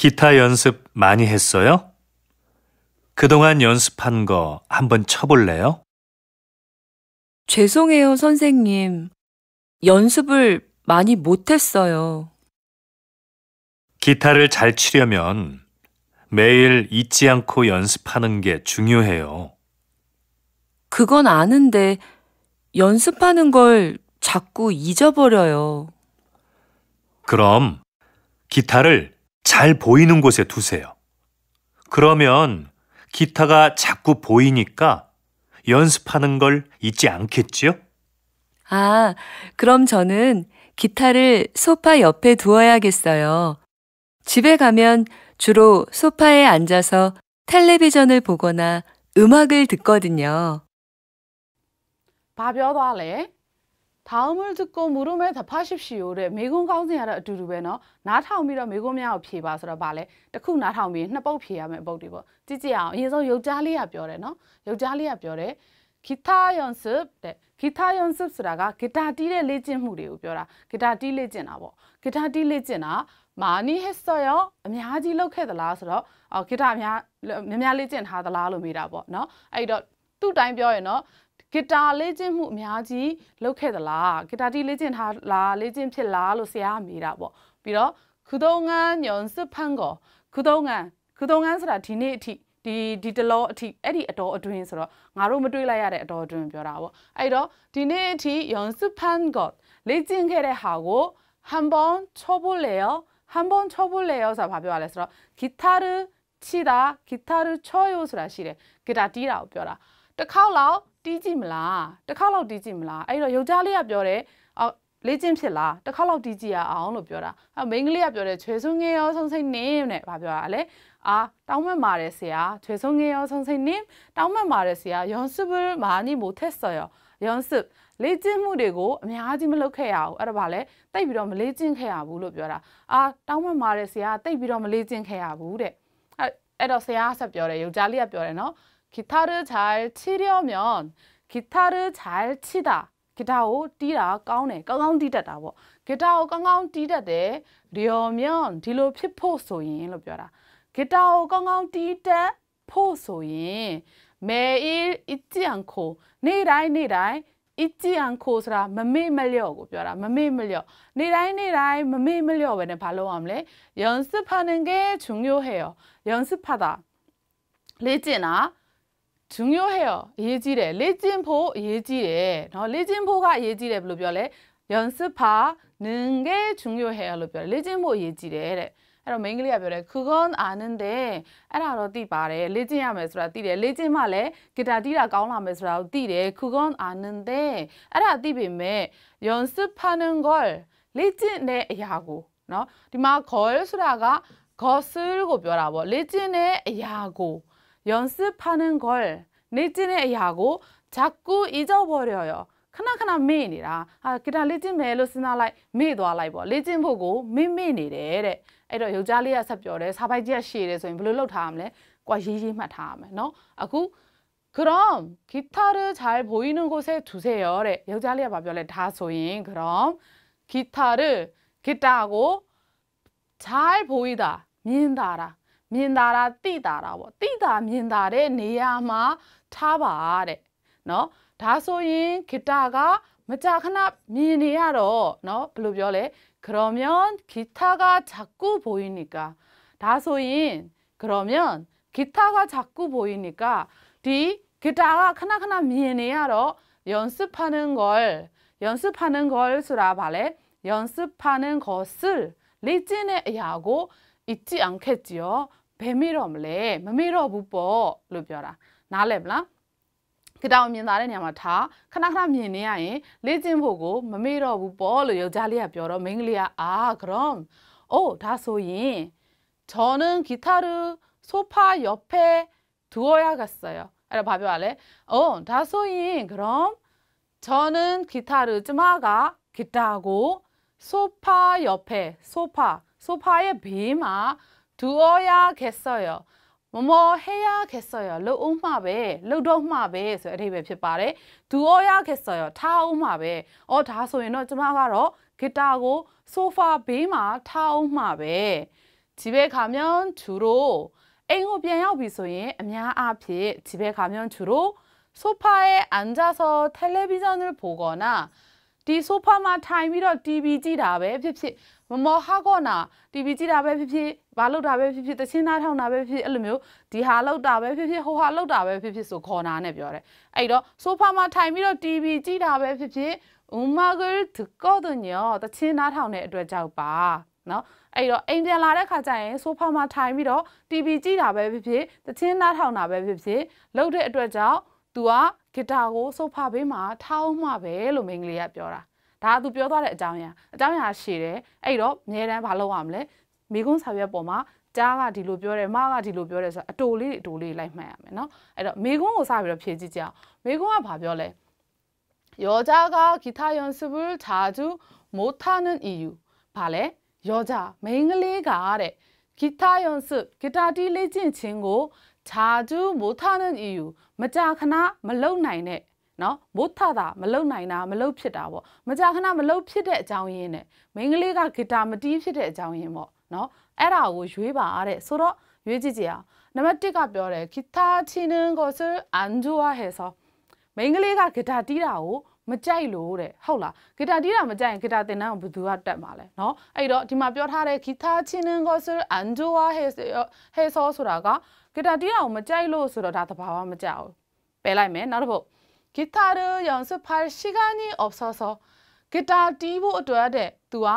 B: 기타 연습 많이 했어요? 그동안 연습한 거 한번 쳐볼래요? 죄송해요, 선생님. 연습을 많이 못했어요. 기타를 잘 치려면 매일 잊지 않고 연습하는 게 중요해요. 그건 아는데 연습하는 걸 자꾸 잊어버려요. 그럼 기타를 잘 보이는 곳에 두세요. 그러면 기타가 자꾸 보이니까 연습하는 걸 잊지 않겠지요? 아, 그럼 저는 기타를 소파 옆에 두어야겠어요. 집에 가면 주로 소파에 앉아서 텔레비전을 보거나 음악을 듣거든요.
A: 바도 할래? 다음을듣고물음에답하십시오 래. 미군가운데야라두루베 너. 나타오미라미군이야피바소라발 레. တစ်ခုနားထောင်ပြီးနှစ်ပုတ်ဖြေရမယ့်အပုတ်တွေပေါ့ကြည့်ကြည့်အောင်အရင်ဆုံးရုပ်ကြားလေးကပြောတယ်နော်ရုပ်ကြားလေးကပြောတယ်ဂီတာယွန်ဆပ်တဲ့ဂီတာယွန်ဆပ်ဆိုတာကဂီတာတီးတဲ့လေ့ကျင့်မှုတွေကိုပြောတာဂီတာတီးလေ့ကျင့်တာပေါ့ဂီတာတီးလေ့ကျင့်တာမာနီဟစ်ဆော့ရောအများကြီးလောက်ခဲ့သလားဆိုတော့အော်ဂီတာများများများလေ့ကျင့်ထားသလားလို့မေးတာပေါ့နော်အဲ့တော့သူ့တိုင်းပြောရင်တော့ဂီတာလေ့ကျင့်မှုအများကြီးလုပ်ခဲ့သလားဂီတာတီလေ့ကျင့်ထားလားလေ့ကျင့်ဖြစ်လားလို့ဆရာကမေးတာပေါ့ပြီးတော့ခုတုံးငန်းညွန်စစ်ဖန်ကိုခုတုံးငန်းခုတုံးငန်းဆိုတာဒီနေ့အထိဒီဒီတလောအထိအဲ့ဒီအတော်အတွင်းဆိုတော့ငါတို့မတွေးလိုက်ရတဲ့အတော်အတွင်းပြောတာပေါ့အဲ့တော့ဒီနေ့အထိယွန်စုဖန်ကလေ့ကျင့်ခဲ့တဲ့ဟာကိုဟန်ဘွန်ချောဘူးလေယောဟန်ဘွန်ချောဘူးလေယောဆိုတာဘာပြောရလဲဆိုတော့ဂီတာရချီတာဂီတာရချောယောဆိုတာရှိတယ်ဂီတာတီးတာကိုပြောတာတစ်ခေါက်လောက်တီးကြည့်မလားတစ်ခါလောက်တီးကြည့်မလားအဲ့တော့ယောက်ျားလေးကပြောတယ်အော်လေ့ကျင့်ဖြစ်လားတစ်ခါလောက်တီးကြည့်ရအောင်လို့ပြောတာအဲမိန်းကလေးကပြောတယ်ချွေဆုံငယ်ရောဆုံစိတ်နင်းနဲ့ဗာပြောတာလေအာတောင်းမမာတယ်ဆရာချွေဆုံငယ်ရောဆုံစိတ်နင်းတောင်းမမာတယ်ဆရာယွန်စုဘမာနီမိုထက်ဆော်ရောယွန်စုလေ့ကျင့်မှုတွေကိုအများကြီးမလုပ်ခဲ့ရဘူးအဲ့ဒါဗာလဲတိတ်ပြီးတော့မလေ့ကျင့်ခဲ့ရဘူးလို့ပြောတာအာတောင်းမမာတယ်ဆရာတိတ်ပြီးတော့မလေ့ကျင့်ခဲ့ရဘူးတဲ့အဲ့တော့ဆရာဆက်ပြောတယ်ယောက်ျားလေးကပြောတယ်နော်기타를잘치려면기타를잘치다기타오띠라까오네까까운띠다다뭐기타오까까운띠다데려면딜로피포소인로벼라기타오까까운띠다포소인매일잊지않고내일아이내일아이잊지않고ဆိုတာမမေ့မလျော့ကိုပြောတာမမေ့မလျော့နေတိုင်းနေတိုင်းမမေ့မလျော့ပဲနဲ့ဘာလုပ်ရမလဲ연습하는게중요해요연습하다လေ့ကျင့်တာ중요해 요. 예지 래. 레진포예지 래. 너레진포가예지래불러별 래. 연습하는게중요해 요. 불러 별. 레진포예지 래. အဲ့တော့ main ကလေးကပြောတယ် kugon anande အဲ့ဒါတော့သိပါတယ်လေ့ကျင့်ရမယ်ဆိုတာသိတယ်လေ့ကျင့်မှလည်းဂီတာတီးတာကောင်းလာမယ်ဆိုတာကိုသိတယ် kugon anande အဲ့ဒါသိပေမဲ့ yonspanen gol လေ့ကျင့်တဲ့အရာကိုเนาะဒီမှာ gol ဆိုတာက gosul ကိုပြောတာပေါ့လေ့ကျင့်တဲ့အရာကို 연습하는 걸리진해야 하고 자꾸 잊어버려요. 그나그나 매니라. 아, 그냥 레진 매로 쓰나라이 도라이 뭐. 레진 보고 매매니래. အဲ့တော့ယောက်ျားလေးကဆက်ပြောတယ်စာပိုက 그럼 기타를 잘 보이는 곳에 두세요. 래. 여자 리가 봐 별래 다 소인. 그럼 기타를 기타하고 잘 보이다. 민다라. 민ြ라်다라တာသိသာတာပေါ့သိသာမြင်သာတဲ့နေရာမှာ그러면기타가자꾸보이니까다소인그러면기타가자꾸보이니까디기타가하나하나미에네야로연습하는걸연습하는걸수라바래연습하는것을리진의야고잊지않겠지요 ဘယ်မေ့တော့မလဲမမေ့တော့ဘူးပေါ့လို့ပြောတာနားလည်မလားကတောင်မြင်လာတဲ့နေရာမှာထားခဏခဏမြင်နေရရင်လေ့ကျင့်ဖို့ကိုမမေ့တော့ဘူးပေါ့လို့ယောက်ျားလေးကပြောတော့မိ저는기타를소파옆에두어야겠어요အဲ့တော့ဘာ 그럼 저는 기타를 쯔마가 기타고 소파 옆에 소파 소파의 빔아 두어야겠어요. 뭐뭐 해야겠어요. 로우마베, 로도마베. 그서 이렇게 ဖြစ် 두어야겠어요. 타우마베. 어, 다소이너좀하가로 기타고 소파 비마 타우마베. 집에 가면 주로 앵호 변형 비소인 암야 앞이 집에 가면 주로 소파에 앉아서 텔레비전을 보거나 ဒီဆိုဖာမှာထိုင်ပြီးတော့ TV ကြည့်တာပဲဖြစ်ဖြစ် မမော်ဟာကောနာ TV ကြည့်တာပဲဖြစ်ဖြစ်ဘာလုပ်တာပဲဖြစ်ဖြစ်တချင်းသားထောင်တာပဲဖြစ်ဖြစ်အဲ့လိုမျိုးဒီဟာလုပ်တာပဲဖြစ်ဖြစ်ဟိုဟာလုပ်တာပဲဖြစ်ဖြစ်ဆိုခေါ်နာနဲ့ပြောတယ်အဲ့တော့ဆိုဖာမှာထိုင်ပြီးတော့ TV ကြည့်တာပဲဖြစ်ဖြစ်ဥမာကရဒကောဒညောတချင်းသားထောင်တဲ့အတွက်ကြောက်ပါနော်အဲ့တော့အိမ်ပြန်လာတဲ့ခါကျရင်ဆိုဖာမှာထိုင်ပြီးတော့ TV ကြည့်တာပဲဖြစ်ဖြစ်တချင်းနားထောင်တာပဲဖြစ်ဖြစ်လှုပ်တဲ့အတွက်ကြောင့် तू ကဂစ်တာကိုဆိုဖာဘေးမှာထားအောင်မှာပဲလို့မိန်းကလေးကပြောတာဒါကသူပြောသွားတဲ့အကြောင်းအရာအကြောင်းအရာရှိတယ်အဲ့တော့အများတန်းမလုပ်ရမလဲမိကုန်းစာရွက်ပေါ်မှာကြားကဒီလိုပြောတယ်မကဒီလိုပြောတယ်ဆိုတော့အတူလေးအတူလေးလိုက်မှတ်ရမယ်နော်အဲ့တော့မိကုန်းကိုစပြီးတော့ဖြည့်ကြည့်ကြအောင်မိကုန်းကဘာပြောလဲယောကြကဂီတယွန်စဘူထာဂျူမိုထာနန်အီယူဘာလဲယောကြမိန်းကလေးကတဲ့ဂီတယွန်စဂီတာတီးလေ့ကျင့်ခြင်းကို자주못하는이유မကြာခဏမလုံနိုင်တဲ့နော်မိုးထတာမလုံနိုင်တာမလုံဖြစ်တာပေါ့မကြာခဏမလုံဖြစ်တဲ့အကြောင်းရင်းနဲ့မိန်းကလေးကဂီတာမတီးဖြစ်တဲ့အကြောင်းရင်းပေါ့နော်အဲ့ဒါကိုရွေးပါတဲ့ဆိုတော့ရွေးကြည့်ကြရနံပါတ်1ကပြောတယ်ဂီတာချီနင်းကိုဆူအန်ဂျူဟာဟဲဆောမိန်းကလေးကဂီတာတီးတာကိုမကြိုက်လို့တဲ့ဟုတ်လားဂီတာတီးတာမကြိုက်ရင်ဂီတာသင်တန်းကိုဘယ်သူကတက်မှာလဲเนาะအဲ့တော့ဒီမှာပြောထားတဲ့ဂီတာချင်းနင်းကိုဆိုအန်ဂျိုဝါဟေဟေဆောဆိုတာကဂီတာတီးတာကိုမကြိုက်လို့ဆိုတော့ဒါသဘာဝမကျဘူးပယ်လိုက်မယ်နောက်တစ်ပုတ်ဂီတာရောရောင်စပါရှိကနီအော့ဆောဆောဂီတာတီးဖို့အတွက်တဲ့သူက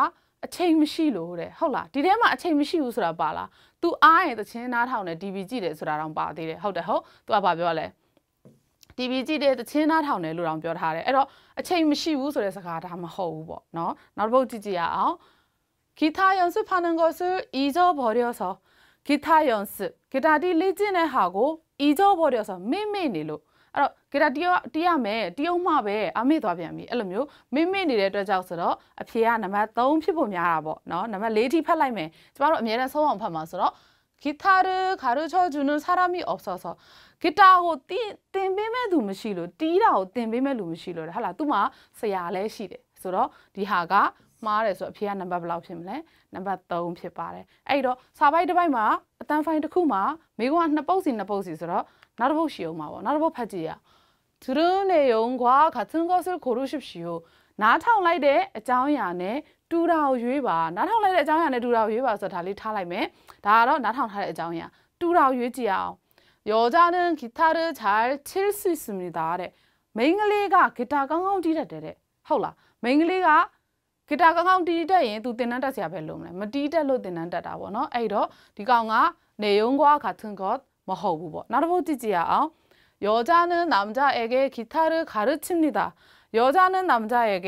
A: အချိန်မရှိလို့တဲ့ဟုတ်လားဒီထဲမှာအချိန်မရှိဘူးဆိုတာပါလား तू အားရင်သချင်းနားထောင်တယ် DB ကြည့်တယ်ဆိုတာတော့ပါသေးတယ်ဟုတ်တယ်ဟုတ် तू ကဘာပြောလဲ DB ကြည့်တယ်သချင်းနားထောင်တယ်လို့တောင်ပြောထားတယ်အဲ့တော့အချိန်မရှိဘူးဆိုတဲ့စကားဒါမဟုတ်ဘူးပေါ့နော်နောက်တစ်ပုတ်ကြည့်ကြရအောင်기타연습하는것을잊어버려서ဂီတယွန်စဂီတာတီလေ့ကျင့်တဲ့ဟာကိုအီကြောဘော်တယ်ဆိုမိမိနေလို့အဲ့တော့ဂီတာတီးရတီးရမယ်တီးအောင်မှပဲအမေ့သွားပြန်ပြီအဲ့လိုမျိုးမိမိနေတဲ့အတွက်ကြောင့်ဆိုတော့အဖြေကနံပါတ်3ဖြစ်ဖို့များတာပေါ့နော်နံပါတ်4ထိဖတ်လိုက်မယ်ကျမတို့အများနဲ့ဆုံးအောင်ဖတ်မှာဆိုတော့ဂီတာရခါရချောဂျူနုဆာရမီအော့ဆောဆောဂီတာကိုတင်တင်ပေးမဲ့သူမရှိလို့တီးတာကိုတင်ပေးမဲ့လူမရှိလို့ဟာလားသူ့မှာဆရာလည်းရှိတယ်ဆိုတော့ဒီဟာကမှားတယ်ဆိုအဖြေကနံပါတ်ဘယ်လောက်ဖြစ်မလဲနံပါတ်3ဖြစ်ပါတယ်အဲ့တော့စာပိုက်တစ်ပိုက်မှာအတန်းဖိုင်တစ်ခုမှာမိကွာနှစ်ပုတ်စီနှစ်ပုတ်စီဆိုတော့နောက်တစ်ပုတ်ရှိအောင်ပါပေါ့နောက်တစ်ပုတ်ဖတ်ကြည့်ရသူတို့နေယုံကွာခတ်စင်ကောဆယ်ကိုရုရှိရှိယိုနားထောင်လိုက်တဲ့အကြောင်းအရာနဲ့တူတာကိုရွေးပါနားထောင်လိုက်တဲ့အကြောင်းအရာနဲ့တူတာကိုရွေးပါဆိုတော့ဒါလေးထားလိုက်မယ်ဒါကတော့နားထောင်ထားတဲ့အကြောင်းအရာတူတာကိုရွေးကြည့်အောင်ယောက်ျားနဲ့ဂီတာ를잘칠수있습니다တဲ့မိန်းကလေးကဂီတာကောင်းကောင်းတီးတတ်တယ်တဲ့ဟုတ်လားမိန်းကလေးကဂီတာကောင်းကောင်းတီးတက်ရင် तू သင်တန်းတက်စရာပဲလုံးမလဲမတီးတက်လို့သင်တန်းတက်တာပေါ့နော်အဲ့တော့ဒီကောင်ကနေယုံကွာခါသင်ကောမဟုတ်ဘူးပေါ့နောက်တစ်ပုဒ်ကြည့်ကြရအောင်여자는남자에게기타를가르칩니 다. 여자는남자에게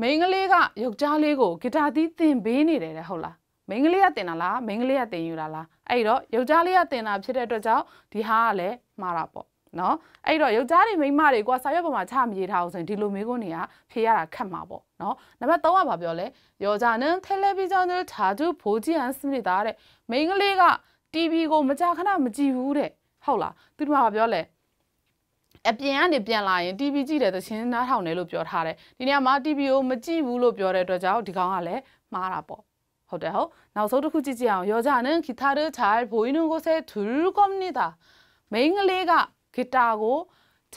A: မိန်းကလေးကယောက်ျားလေးကိုဂီတာသီးသင်ပေးနေတယ်တဲ့ဟုတ်လားမိန်းကလေးကသင်တာလားမိန်းကလေးကသင်ယူတာလားအဲ့တော့ယောက်ျားလေးကသင်တာဖြစ်တဲ့အတွက်ကြောင့်ဒီဟာကလည်းမှားတာပေါ့နော်အဲ့တော့ယောက်ျားတွေမိန်းမတွေကစာရွက်ပေါ်မှာချမရေးထားအောင်ဆိုရင်ဒီလိုမျိုးကိုနေရဖြေရတာခက်မှာပေါ့နော်နံပါတ်3ကဘာပြောလဲယောက်ျားနဲ့ television တို့ဓာတုဘိုးကြီးဟန်စနစ်သားတဲ့မိန်းကလေးက TV ကိုမကြာခဏမကြည့်ဘူးတဲ့ဟုတ်လားသူတို့ကဘာပြောလဲအပြင်ကနေပြန်လာရင် TV ကြည့်တယ်သချင်းနားထောင်တယ်လို့ပြောထားတယ်ဒီနေရာမှာ TV ကိုမကြည့်ဘူးလို့ပြောတဲ့အတွက်ကြောင့်ဒီကောင်ကလည်းမှားတာပေါ့ဟုတ်တယ်ဟုတ်နောက်ဆုံးတစ်ခုကြည့်ကြအောင်ယောက်ျားနဲ့ guitar ချာဘိုးရင်းကိုဆဲသူကောမနီတာမိန်းကလေးကဂီတာကို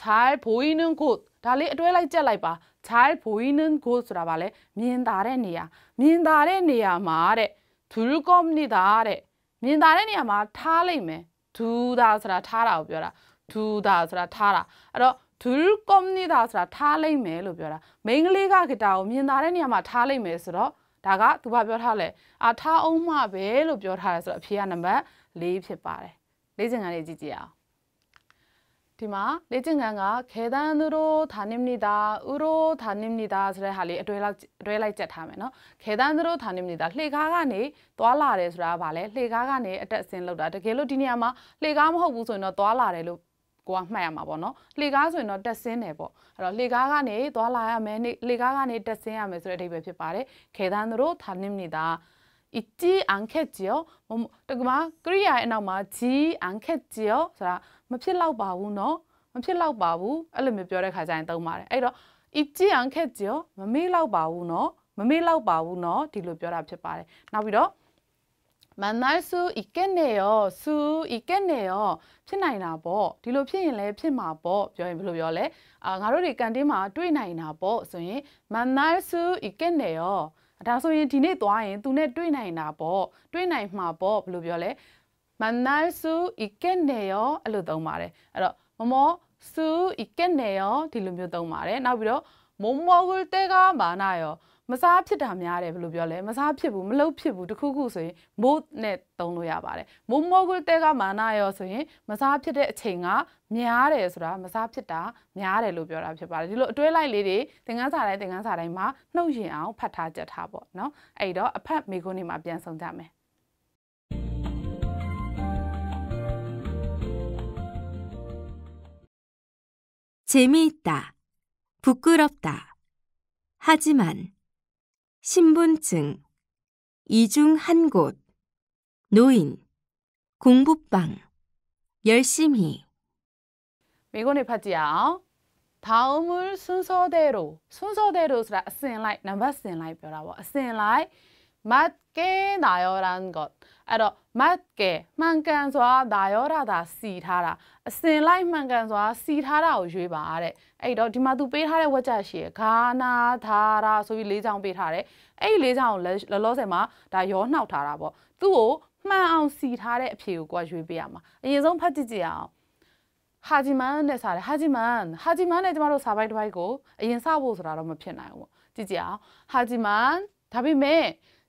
A: child boinen good ဒါလေးအတွဲလိုက်ကြက်လိုက်ပါ child boinen good ဆိုတာဗာလဲမြင်သာတဲ့နေရာမြင်သာတဲ့နေရာမှာတဲ့ through company ဒါတဲ့မြင်သာတဲ့နေရာမှာထားလိုက်မယ် do ဒါဆိုတာထားတာကိုပြောတာ do ဒါဆိုတာထားတာအဲ့တော့ through company ဒါဆိုတာထားလိုက်မယ်လို့ပြောတာမိန်းကလေးကဂီတာကိုမြင်သာတဲ့နေရာမှာထားလိုက်မယ်ဆိုတော့ဒါကသူကပြောထားလဲအာထားအောင်မှပဲလို့ပြောထားတယ်ဆိုတော့အဖြေကနံပါတ်၄ဖြစ်ပါတယ်လေ့ကျင့်ခန်းလေးကြည့်ကြည့်အောင်ဒီမှာလေ့ကျင့်ခန်းကခေတန်းသူတို့ဌာနိမနိတာဥရောဌာနိမနိတာဆိုတဲ့ဟာလေးအတွဲလိုက်အတွဲလိုက်ကြက်ထားမယ်နော်ခေတန်းသူတို့ဌာနိမနိတာလှေကားကနေသွားလာတယ်ဆိုတာကဗာလဲလှေကားကနေအတက်အဆင်းလောက်တာတကယ်လို့ဒီနေရာမှာလှေကားမဟုတ်ဘူးဆိုရင်တော့သွားလာတယ်လို့ကိုကမှတ်ရမှာပေါ့နော်လှေကားဆိုရင်တော့တက်ဆင်းတယ်ပေါ့အဲ့တော့လှေကားကနေသွားလာရမယ်လှေကားကနေတက်ဆင်းရမယ်ဆိုတဲ့အဓိပ္ပာယ်ဖြစ်ပါတယ်ခေတန်းသူတို့ဌာနိမနိတာ있지않겠지 요? 뭐, 그만그리아의나마지않겠지 요? 자, 뭐필라우바우 너, 뭐필라우바 우, 알레몇별에가자인또말 해. 이러있지않겠지 요? 뭐밀라우바우 너, 뭐밀라우바우 너, 뒤로별앞에말 해. 나비러만날수있겠네 요. 수있겠네 요. ဖြစ်နိုင်တာပေါ့ဒီလိုဖြစ်ရင်လည်းဖြစ်မှာပေါ့ပြောရင်ဘယ်လိုပြောလဲအာငါတို့တွေကန်တင်းမှာတွေ့နိုင်တာပေါ့ဆိုရင်만날수있겠네 요. ဒါဆိုရင်ဒီနေ့သွားရင် तू နဲ့တွေ့နိုင်တာပေါ့တွေ့နိုင်မှာပေါ့ဘယ်လိုပြောလဲမနက်စုဤကနေရောအဲ့လိုသုံးပါတယ်အဲ့တော့မမောစုဤကနေရောဒီလိုမျိုးသုံးပါတယ်နောက်ပြီးတော့မမောဂူတေကာမာနာရောမစားဖြစ်တာများတယ်ဘယ်လိုပြောလဲမစားဖြစ်ဘူးမလုပ်ဖြစ်ဘူးတခုခုဆိုရင်မိုးနဲ့သုံးလို့ရပါတယ်မိုးမိုးကတဲကမာနာရောဆိုရင်မစားဖြစ်တဲ့အချိန်ကများတယ်ဆိုတာမစားဖြစ်တာများတယ်လို့ပြောတာဖြစ်ပါတယ်ဒီလိုအတွဲလိုက်လေးတွေသင်ခန်းစာတိုင်းသင်ခန်းစာတိုင်းမှာနှုတ်ရင်အောင်ဖတ်ထားကြထားပေါ့နော်အဲ့တော့အဖက်မိကုန်းတွေမှာပြန်ဆောင်ကြမယ်
B: 재미있다부끄럽다하지만 신분증, 이중 한 곳, 노인, 공부방, 열심히.
A: 미군의 파지야. 다음을 순서대로, 순서대로 အစင်လိုက်နံပါတ်စင်လ맞게나열한 것. အဲ့တော့맞게မှန်ကန်စွာဒါရောရတာစီထားတာအစင်လိုက်မှန်ကန်စွာစီထားတာကိုရွေးပါတဲ့အဲ့တော့ဒီမှာသူပေးထားတဲ့ဝကြရှိရဂါနာသာရာဆိုပြီးလေးချောင်းပေးထားတယ်အဲ့ဒီလေးချောင်းကိုလောလောဆယ်မှာဒါရောနှောက်ထားတာပေါ့သူ့ကိုမှန်အောင်စီထားတဲ့အဖြေကိုကိုကရွေးပေးရမှာအရင်ဆုံးဖတ်ကြည့်ကြရအောင်ဟာဂျီမန်နဲ့စားတယ်ဟာဂျီမန်ဟာဂျီမန်နဲ့ကျမတို့စာပိုက်တစ်ပိုက်ကိုအရင်စဖို့ဆိုတာတော့မဖြစ်နိုင်ဘူးပေါ့ကြည့်ကြအောင်ဟာဂျီမန်ဒါပေမဲ့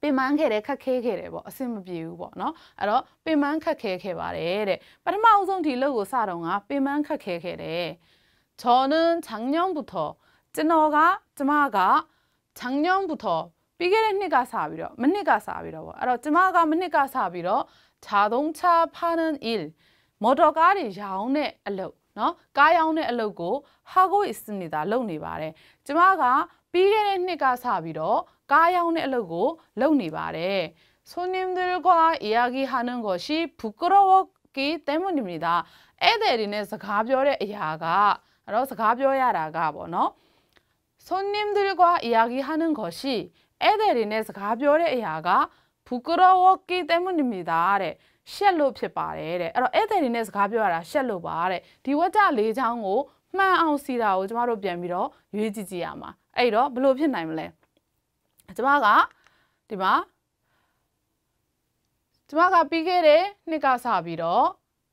A: ပင်ပန်းခဲ့တယ်ခက်ခဲခဲ့တယ်ပေါ့အဆင်မပြေဘူးပေါ့နော်အဲ့တော့ပင်ပန်းခက်ခဲခဲ့ပါတယ်တဲ့ပထမအဆုံးဒီလုပ်ကိုစတော့ကပင်ပန်းခက်ခဲခဲ့တယ်저는작년부터ကျွန်တော်ကကျမက작년부터ပြီးခဲ့တဲ့နှစ်ကစပြီးတော့မနှစ်ကစပြီးတော့ပေါ့အဲ့တော့ကျမကမနှစ်ကစပြီးတော့자동차파는일မော်တော်ကားတွေရောင်းတဲ့အလုပ်နော်ကားရောင်းတဲ့အလုပ်ကိုဟာဂိုအစ်စနီတာလုပ်နေပါတယ်ကျမကပြီးခဲ့တဲ့နှစ်ကစပြီးတော့ကားရောင်းတဲ့အလုပ်ကိုလုပ်နေပါတယ်။손님들과이야기하는것이부끄러웠기때문입니다။ဧည့်သည်တွေနဲ့စကားပြောတဲ့အရာကအဲ့တော့စကားပြောရတာကပေါ့နော်။손님들과이야기하는것이ဧည့်သည်တွေနဲ့စကားပြောတဲ့အရာက부끄러웠기때문입니다တဲ့။ရှက်လို့ဖြစ်ပါတယ်တဲ့အဲ့တော့ဧည့်သည်တွေနဲ့စကားပြောရတာရှက်လို့ပါတဲ့ဒီဝတ္တလေးချောင်းကိုမှန်အောင်စီတာကိုကျမတို့ပြန်ပြီးတော့ရွေးကြည့်ကြရမှာအဲ့တော့ဘလို့ဖြစ်နိုင်မလဲကျမကဒီမှာကျမကပြီးခဲ့တဲ့နှစ်ကစပြီးတော့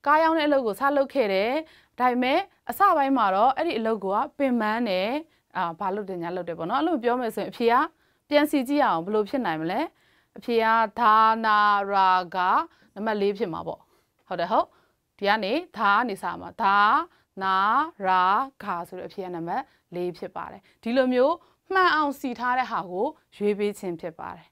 A: ကားရောင်းတဲ့အလုပ်ကိုစလုပ်ခဲ့တယ်ဒါပေမဲ့အစပိုင်းမှာတော့အဲ့ဒီအလုပ်ကပင်ပန်းတယ်အာဘာလုပ်တယ်ညာလုပ်တယ်ပေါ့နော်အဲ့လိုပြောမယ်ဆိုရင်အဖေကပြန်စီကြည့်အောင်ဘယ်လိုဖြစ်နိုင်မလဲအဖေကဒါနာရာကနံပါတ်၄ဖြစ်မှာပေါ့ဟုတ်တယ်ဟုတ်ဒီကနေဒါကနေစမှာဒါနာရာခါဆိုတဲ့အဖြေနံပါတ်၄ဖြစ်ပါတယ်ဒီလိုမျိုးမှန်အောင်စီထားတဲ့ဟာကိုရွေးပေးခြင်းဖြစ်ပါတယ်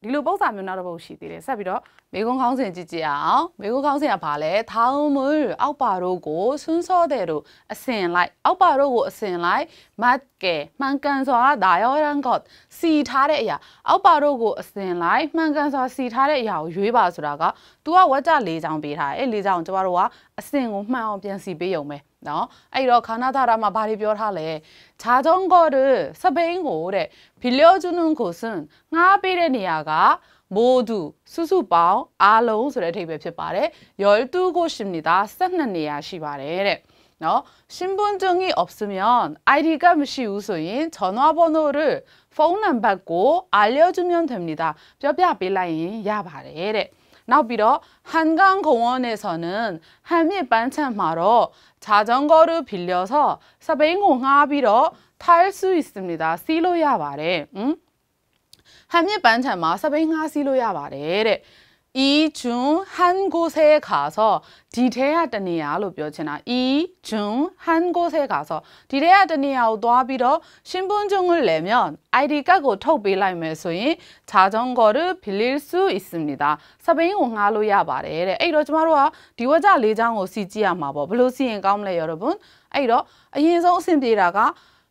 A: ဒီလိုပုံစံမျိုးနောက်တစ်ပုတ်ရှိသေးတယ်ဆက်ပြီးတော့မေကုန်းခေါင်းစဉ်ကြည့်ကြအောင်မေကုန်းခေါင်းစဉ်ကဘာလဲထောင်းမွေအောက်ပါတို့ကိုဆွန်းစောတဲ့တို့အစင်လိုက်အောက်ပါတို့ကိုအစင်လိုက်မတ်ကဲမှန်ကန်စွာဒါယောရန်ကော့စီထားတဲ့အရာအောက်ပါတို့ကိုအစင်လိုက်မှန်ကန်စွာစီထားတဲ့အရာကိုရွေးပါဆိုတာက तू ကဝက်ကြ၄ချောင်းပေးထားတယ်အဲ၄ချောင်းကျမတို့ကအစင်ကိုမှန်အောင်ပြန်စီပေးရုံပဲ နော်အဲ့တော့ခါနာသာရမှာဘာတွေပြောထားလဲဂျာဂျွန်ကောရဲ့စပိန်ကိုတဲ့ဘီလျောဂျွနွန်ကိုစန်ငှားပေးတဲ့နေရာက모두수수방아롱ဆိုတဲ့အဓိပ္ပာယ်ဖြစ်ပါတယ်12곳입니다12နေရာရှိပါတယ်တဲ့နော်신분증이없으면아이디가မရှိဘူးဆိုရင်전화번호를폰넘버고알려주면됩니다ပြောပြပေးလိုက်ရင်ရပါတယ်တဲ့ 나비로 한강 공원에서는 한일 반찬마로 자전거를 빌려서 사페인공하이로탈 수 있습니다. 실로야 말해. 응? 한일 반찬마 사페인하 실로야 아 말해. 이중한곳에가서디테야တနေရာလို့ပြောချင်တာ이중한곳에가서디테야တနေရာကိုသွားပြီးတော့신분증을내면 ID 값ကိုထုတ်ပေးလိုက်မယ်ဆိုရင်자전거를빌릴수있습니다စပိန်ကိုငှားလို့ရပါတယ်တဲ့အဲ့တော့ကျမတို့ကဒီဝကြလေးချောင်းကိုစီကြည့်ရမှာပေါ့ဘလို့စီရင်ကောင်းမလဲရောဘွန်းအဲ့တော့အရင်ဆုံးအဆင်ပြေတာက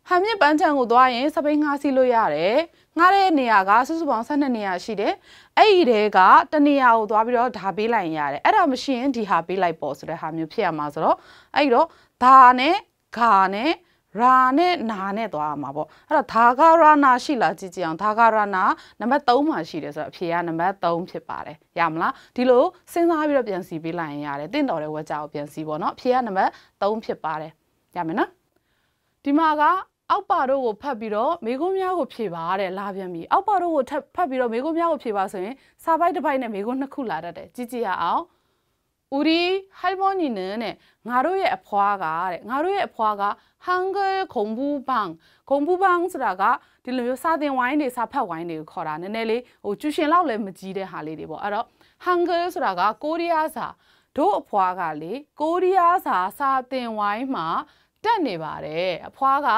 A: ဟန်မြစ်ပန်းချံကိုသွားရင်စပိန်ငှားစီလို့ရတယ်ငှားတဲ့နေရာကစုစုပေါင်း12နေရာရှိတယ်အဲ့ဒီတဲကတနေရာကိုသွားပြီးတော့ဒါပေးလိုက်ရတယ်အဲ့ဒါမရှိရင်ဒီဟာပေးလိုက်ပေါ့ဆိုတဲ့ဟာမျိုးဖြစ်ရမှာဆိုတော့အဲ့ဒီတော့ဒါနဲ့ဂါနဲ့ရာနဲ့နာနဲ့သွားရမှာပေါ့အဲ့တော့ဒါကရနာရှိလားကြည့်ကြည့်အောင်ဒါကရနာနံပါတ်3မှာရှိတယ်ဆိုတော့အဖြေကနံပါတ်3ဖြစ်ပါတယ်ရမလားဒီလိုစဉ်းစားပြီးတော့ပြန်စီပေးလိုက်ရင်ရတယ်တင့်တော်တဲ့ဝါကြောကိုပြန်စီပေါ့နော်အဖြေကနံပါတ်3ဖြစ်ပါတယ်ရမယ်နော်ဒီမှာကအောက်ပါတို့ကိုဖတ်ပြီးတော့မိကုံးများကိုဖြေပါတဲ့လာပြန်ပြီအောက်ပါတို့ကိုဖတ်ပြီးတော့မိကုံးများကိုဖြေပါဆိုရင်စာပိုက်တစ်ပိုက်နဲ့မိကုံးနှစ်ခုလာတတ်တယ်ကြည့်ကြည့်ရအောင်우리할머니는네나로의아빠가네나로의아빠가한글공부방공부방ဆိုတာကဒီလိုမျိုးစာသင်ဝိုင်းတွေစာဖတ်ဝိုင်းတွေကိုခေါ်တာနည်းနည်းလေးဟိုကျူရှင်လောက်လည်းမကြီးတဲ့ဟာလေးတွေပေါ့အဲ့တော့ဟန်ဂယ်ဆိုတာကကိုရီးယားစာတို့အဖွားကလေကိုရီးယားစာစာသင်ဝိုင်းမှာတက်နေပါတယ်အဖွားက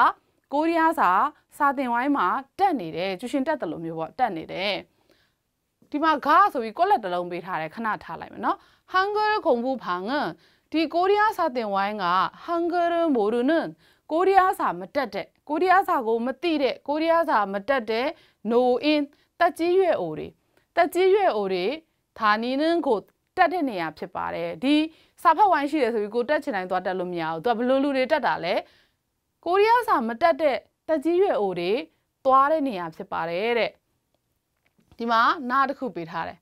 A: ကိုရီးယားစာစာသင်ဝိုင်းမှာတက်နေတယ်ကျူရှင်တက်တယ်လို့မျိုးပေါ့တက်နေတယ်ဒီမှာဂါဆိုပြီးကွက်လက်တစ်လုံးပေးထားတယ်ခဏထားလိုက်မယ်နော်ဟန်ဂရခုံဘူးဖာငဒီကိုရီးယားစာသင်ဝိုင်းကဟန်ဂရမိုရနန်ကိုရီးယားစာမတက်တဲ့ကိုရီးယားစာကိုမသိတဲ့ကိုရီးယားစာမတက်တဲ့ no in တက်ကြီးရွယ်အိုတွေတက်ကြီးရွယ်အိုတွေဌာနီနင်းကိုတက်တဲ့နေရာဖြစ်ပါတယ်ဒီစာဖတ်ဝိုင်းရှိတယ်ဆိုပြီးကိုတက်ချင်တိုင်းသွားတက်လို့မရဘူးသူကဘလို့လူတွေတက်တာလဲကိုရီးယားစာမတက်တဲ့တက်ကြီးရွယ်အိုတွေသွားတဲ့နေရာဖြစ်ပါတယ်တဲ့ဒီမှာနာတစ်ခုပေးထားတယ်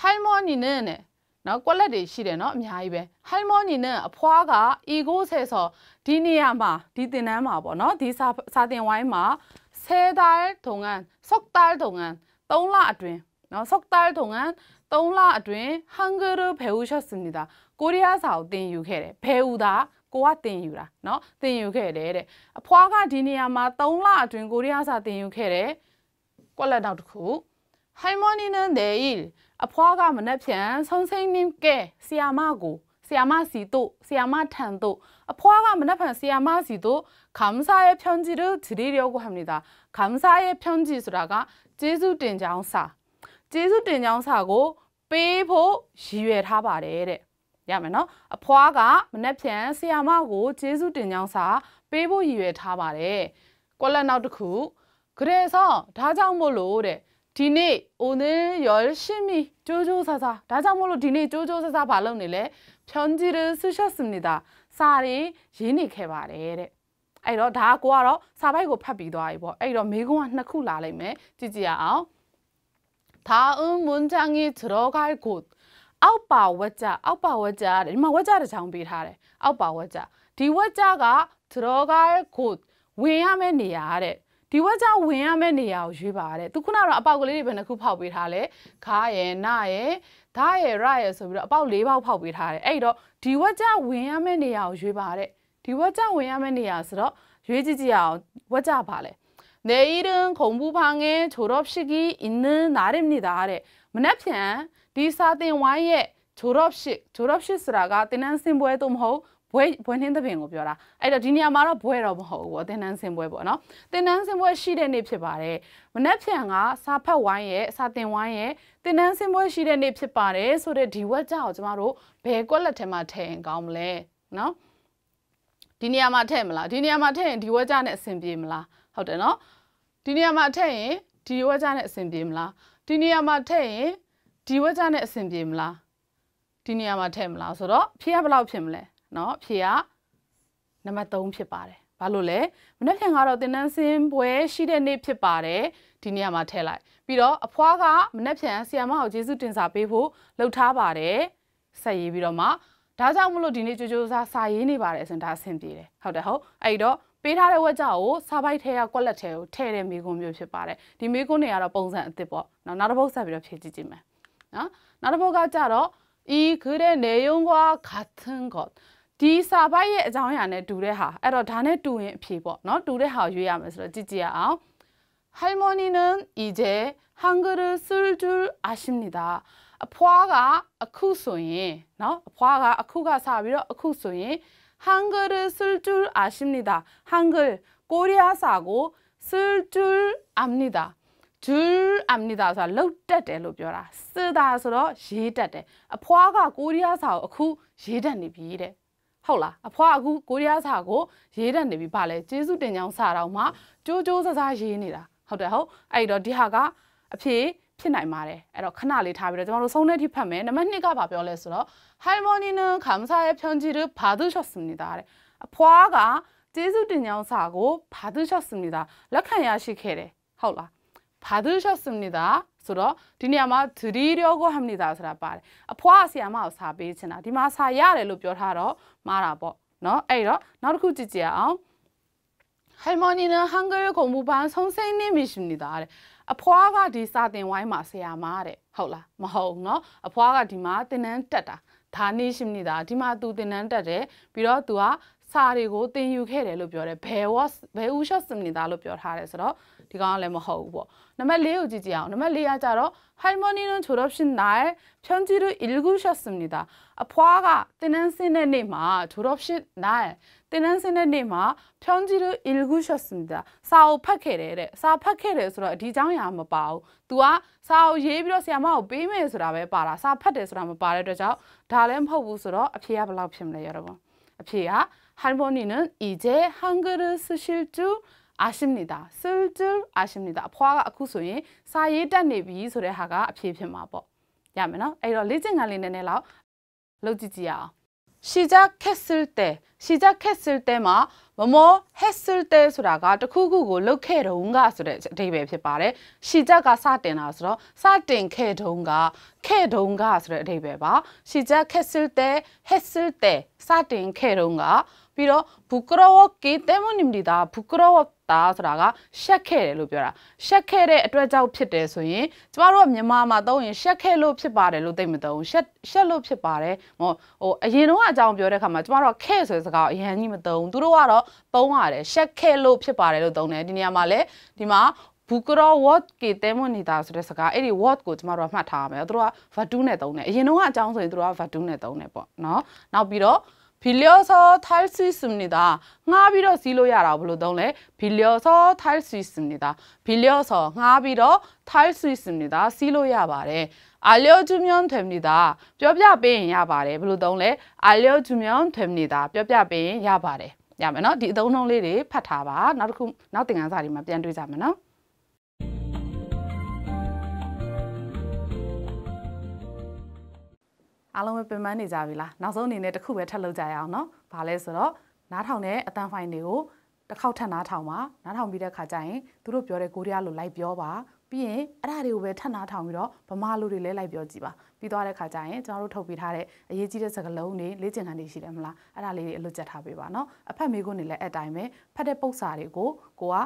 A: ဟိုင်မောနီနဲ့နဲ့နော်ကွက်လက်တွေရှိတယ်နော်အများကြီးပဲဟိုင်မောနီနဲ့အဖွားက ego ဆဲဆိုဒီနေရာမှာဒီတင်တန်းမှာပေါ့နော်ဒီစာစာတင်ဝိုင်းမှာဆဲသားဒုံငန်းဆော့သားဒုံငန်း၃လအတွင်းနော်ဆော့သားဒုံငန်း၃လအတွင်းဟန်ဂရဘယ်ဦးရှော့စနေတာကိုရီးယားစာကိုသင်ယူခဲ့တယ်ဘယ်ဦးသားကိုကတင်ယူတာเนาะတင်ယူခဲ့တယ်တဲ့အဖွားကဒီနေရာမှာ3လအတွင်းကိုရီးယားစာတင်ယူခဲ့တယ်ကွက်လက်နောက်တစ်ခု harmony နဲ့ deal အဖွားကမနှက်ဖြန်ဆုံးစိမ့်နေကဲဆီယာမကိုဆီယာမစီတို့ဆီယာမထန်တို့အဖွားကမနှက်ဖြန်ဆီယာမစီတို့감사의편지를드리려고합니다감사의편지ဆိုတာကကျေးဇူးတင်ကြောင်းစာကျေးဇူးတင်ကြောင်းစာကိုပေးဖို့ရည်ရွယ်ထားပါတယ်တဲ့ရမယ်နော်အဖွားကမနှက်ဖြန်ဆီယာမကိုကျေးဇူးတင်ကြောင်းစာပေးဖို့ရည်ရွယ်ထားပါတယ်ကွက်လက်နောက်တစ်ခုဂရေဆောင်းဒါကြောင့်မို့လို့တဲ့ဒီနေ့အိုနေရောရှိမီကျိုးကျိုးဆဆဒါကြောင့်မို့လို့ဒီနေ့ကျိုးကျိုးဆဆဘာလုပ်နေလဲဖြောင်းကြီးရဆူရှတ်စမီတာစာရီရင်းနေခဲ့ပါတယ်တဲ့အဲ့တော့ဒါကကိုကတော့စာပိုက်ကိုဖတ်ပြီးသွားပြီပေါ့အဲ့တော့မိကုံးကနှစ်ခုလာလိုက်မယ်ကြည့်ကြည့်ရအောင်다음문장이들어갈곳အောက်ပါဝကြအောက်ပါဝကြတဲ့ဒီမှာဝကြတစ်ချောင်းပေးထားတယ်အောက်ပါဝကြဒီဝကြကဒရောဂါကိုဝင်ရမယ့်နေရာတဲ့ဒီဝက်ကြောင့်ဝင်ရမယ့်နေရာကိုရွေးပါတဲ့သူခုနကတော့အပေါက်ကလေးတွေဘယ်နှခုဖောက်ပေးထားလဲခါရယ်နရယ်ဓာရယ်ရရယ်ဆိုပြီးတော့အပေါက်၄ပေါက်ဖောက်ပေးထားတယ်အဲ့တော့ဒီဝက်ကြောင့်ဝင်ရမယ့်နေရာကိုရွေးပါတဲ့ဒီဝက်ကြောင့်ဝင်ရမယ့်နေရာဆိုတော့ရွေးကြည့်ကြအောင်ဝက်ကြပါလဲ내일은공부방에졸업식이있는날입니다တဲ့မနက်ဖြန်ဒီစာသင်ဝိုင်းရဲ့ဂျိုရော့ရှစ်ဂျိုရော့ရှစ်ဆိုတာကတင်နန်းစင်ပွဲသို့မဟုတ်ဘွဲဘွဲနှင်းသဘင်ကိုပြောတာအဲ့တော့ဒီနေရာမှာတော့ဘွဲတော့မဟုတ်ဘူးပေါ့တင်နန်းစင်ပွဲပေါ့နော်တင်နန်းစင်ပွဲရှိတဲ့နေ့ဖြစ်ပါတယ်မနက်ဖြန်ကစာဖတ်ဝိုင်းရဲ့စာတင်ဝိုင်းရဲ့တင်နန်းစင်ပွဲရှိတဲ့နေ့ဖြစ်ပါတယ်ဆိုတော့ဒီဝက်ကြောက်ကျမတို့ဘယ်ကွက်လက်ထဲမှာထည့်ရင်ကောင်းမလဲနော်ဒီနေရာမှာထည့်မလားဒီနေရာမှာထည့်ရင်ဒီဝက်ကြောက်နဲ့အဆင်ပြေမလားဟုတ်တယ်နော်ဒီနေရာမှာထည့်ရင်ဒီဝက်ကြောက်နဲ့အဆင်ပြေမလားဒီနေရာမှာထည့်ရင်ဒီဝက်ကြနဲ့အဆင်ပြေမလားဒီနေရာမှာထည့်မလားဆိုတော့ဖြေကဘယ်လောက်ဖြစ်မလဲเนาะဖြေကနံပါတ်3ဖြစ်ပါတယ်ဘာလို့လဲမနေ့ဖြန်ကတော့တင်နန်းစင်းပွဲရှိတဲ့နေ့ဖြစ်ပါတယ်ဒီနေရာမှာထည့်လိုက်ပြီးတော့အဖွားကမနေ့ဖြန်ဆီယမအောင်ဂျေစုတင်စာပေးဖို့လှုပ်ထားပါတယ်ဆက်ရေးပြီးတော့မှဒါကြောင့်မလို့ဒီနေ့ကြိုးကြိုးစားစာရေးနေပါတယ်ဆိုရင်ဒါအဆင်ပြေတယ်ဟုတ်တယ်ဟုတ်အဲ့တော့ပေးထားတဲ့ဝက်ကြောက်ကိုစာပိုက်ထဲကကွက်လက်ထဲကိုထည့်တဲ့မိကုံးမျိုးဖြစ်ပါတယ်ဒီမိကုံးတွေကတော့ပုံစံအစ်စ်ပေါ့နောက်နောက်တစ်ပုတ်ဆက်ပြီးတော့ဖြည့်ကြည့်ကြည့်မယ် 어? 나라보가 자로이 글의 내용과 같은 것디사바이ပိ원က်ရဲ့အကြောင်းအရာနဲ့တူတဲ지지ာ 할머니는 이제 한글을 쓸 줄 아십니다. 포아가 쿠소인 너? 포아가 쿠가 사비로 쿠소인 한글을 쓸 줄 아십니다. 한글 꼬리아사고쓸 줄 압니다. do အမနီတာဆိုတာလှုပ်တက်တယ်လို့ပြောတာစေတာဆိုတော့ရေးတက်တယ်အဖွားကကိုရီးယားစာကိုအခုရေးတက်နေပြီတဲ့ဟုတ်လားအဖွားအခုကိုရီးယားစာကိုရေးတက်နေပြီဗာလဲကျေးဇူးတင်ကြောင်းစာတော့မှကြိုးကြိုးစားစားရေးနေတာဟုတ်တယ်ဟုတ်အဲ့တော့ဒီဟာကအဖြေဖြစ်နိုင်ပါတယ်အဲ့တော့ခဏလေးထားပြီးတော့ကျွန်တော်တို့ဆုံးတဲ့အထိဖတ်မယ်နံပါတ်2ကဘာပြောလဲဆိုတော့ harmony နဲ့ခမ်စာရဲ့ဖြန့်ကြည့်ရဘာသူရှော့စမီတာတဲ့အဖွားကကျေးဇူးတင်ကြောင်းစာကိုဘာသူရှော့စမီတာလက်ခံရရှိခဲ့တယ်ဟုတ်လား받으셨습니 다. ဆိုတော့ဒီနေရာမှာဒရီရောကိုဟမ်နေတာဆိုတာပါတယ်အဖွားဆီယာမကိုစာပေးချင်တာဒီမှာစာရတယ်လို့ပြောထားတော့မှားတာပေါ့เนาะအဲ့တော့နောက်တစ်ခုကြည့်ကြရအောင်할머니는한글공부반선생님이십니 다. အဖွားကဒီစာသင်ဝိုင်းမှာဆရာမတဲ့ဟုတ်လားမဟုတ်เนาะအဖွားကဒီမှာသင်တန်းတက်တာဒါနေရှိနေတာဒီမှာသူသင်တန်းတက်တယ်ပြီးတော့သူကစာတွေကိုသင်ယူခဲ့တယ်လို့ပြောတယ်ဘယ်ဝဘယ်ဦးရှော့စနီတာလို့ပြောထားတယ်ဆိုတော့ဒီကောင်ကလည်းမဟုတ်ဘူးပေါ့နံပါတ်၄ကိုကြည့်ကြအောင်နံပါတ်၄ကကြတော့ harmony 는졸업식날편지를읽으셨습니다아빠가뜨는신의네마졸업식날뜨는신의네마편지를읽으셨습니다사오파케레레사파케레ဆိုတာဒီเจ้าညာမပါဘူး तू อ่ะစာကိုရေးပြီးတော့ဆရာမကိုပေးမယ်ဆိုတာပဲပါတာစာဖတ်တယ်ဆိုတာမပါတဲ့အတွက်ကြောင့်ဒါလည်းမဟုတ်ဘူးဆိုတော့အဖြေကဘယ်လောက်ဖြစ်မလဲရတော့ဗောအဖြေက할머니는이제한글을쓰실줄아십니 다. 쓸줄아십니 다. 포화가아쿠소인사이에딴네비소리하가비비마 보. 야면은이런리징할리내내라로지지 야. 시작했을 때, 시작했을때마뭐뭐했을때소라가또쿠구고럭케롱가소래대입에ဖြစ်ပါတယ်.시작가사된아소라사된케롱가케롱가소래대입에 봐. 시작했을때했을때사된케롱가ပြီးတော့ဘူကရောဝကေတဲမွန်နိမ်ဒီတာဘူကရောဝတာဆိုတာကရှက်ခဲ့တယ်လို့ပြောတာရှက်ခဲ့တဲ့အတွက်ကြောင့်ဖြစ်တယ်ဆိုရင်ကျမတို့ကမြန်မာမှာသုံးရင်ရှက်ခဲ့လို့ဖြစ်ပါတယ်လို့သိမသုံးရှက်ရှက်လို့ဖြစ်ပါတယ်ဟိုဟိုအရင်တော့အကြောင်းပြောတဲ့ခါမှာကျမတို့ကခဲ့ဆိုတဲ့စကားအရင်ကြီးမသုံးသူတို့ကတော့သုံးရတယ်ရှက်ခဲ့လို့ဖြစ်ပါတယ်လို့သုံးတယ်ဒီနေရာမှာလည်းဒီမှာဘူကရော what ကေတဲမွန်နေတာဆိုတဲ့စကားအဲ့ဒီ what ကိုကျမတို့ကမှတ်ထားရမယ်သူတို့က vatu နဲ့သုံးတယ်အရင်တော့အကြောင်းဆိုရင်သူတို့က vatu နဲ့သုံးတယ်ပေါ့နော်နောက်ပြီးတော့빌려서탈수있습니 다. nga 비로질로야라불러던래빌려서탈 수있습니 다. 빌려서 nga 비로탈수있습니 다. 질로야말 해. 알려주면됩니 다. 뼈뼈배인야말 해. 불러던래알려주면됩니 다. 뼈뼈배인야말 해. ရမယ်နော်ဒီအသုံးနှုန်းလေးတွေဖတ်ထားပါနောက်တစ်ခုနောက်သင်ခန်းစာတွေမှာပြန်တွေ့ကြမယ်နော်အားလုံးပဲပင်ပန်းနေကြပြီလားနောက်ဆုံးအနေနဲ့တစ်ခုပဲထပ်လုပ်ကြရအောင်နော်ဘာလဲဆိုတော့နားထောင်တဲ့အတန်ဖိုင်တွေကိုတစ်ခေါက်ထပ်နားထောင်ပါနားထောင်ပြီးတဲ့ခါကျရင်သူတို့ပြောတဲ့ကိုရီးယားလိုလိုက်ပြောပါပြီးရင်အဲ့ဒါတွေကိုပဲထပ်နားထောင်ပြီးတော့ဗမာလိုတွေလည်းလိုက်ပြောကြည့်ပါပြီးသွားတဲ့ခါကျရင်ကျွန်တော်တို့ထုတ်ပေးထားတဲ့အရေးကြီးတဲ့စကားလုံးတွေလေ့ကျင့်ခန်းတွေရှိတယ်မလားအဲ့ဒါလေးတွေအလွတ်ကျက်ထားပေးပါနော်အဖက်မေးခွန်းတွေလည်းအဲ့တိုင်းပဲဖတ်တဲ့ပုံစာတွေကိုကိုက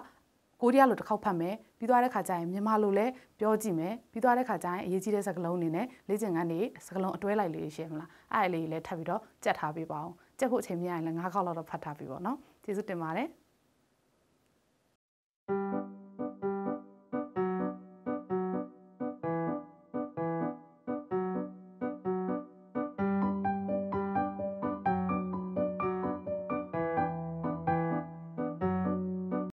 A: ကိုရီးယားလိုတစ်ခေါက်ဖတ်မယ်ပြီးသွားတဲ့ခါကျရင်မြန်မာလိုလည်းပြောကြည့်မယ်ပြီးသွားတဲ့ခါကျရင်အရေးကြီးတဲ့စကားလုံးအနေနဲ့လေ့ကျင့်ခန်းတွေစကားလုံးအတွဲလိုက်လေးရှင်းမလားအဲ့လေးလည်းထပ်ပြီးတော့ကြက်ထားပေးပါအောင်ကြက်ဖို့အချိန်မရရင်လည်း၅ခေါက်လောက်တော့ဖတ်ထားပြီပေါ့နော်ကျေးဇူးတင်ပါတယ်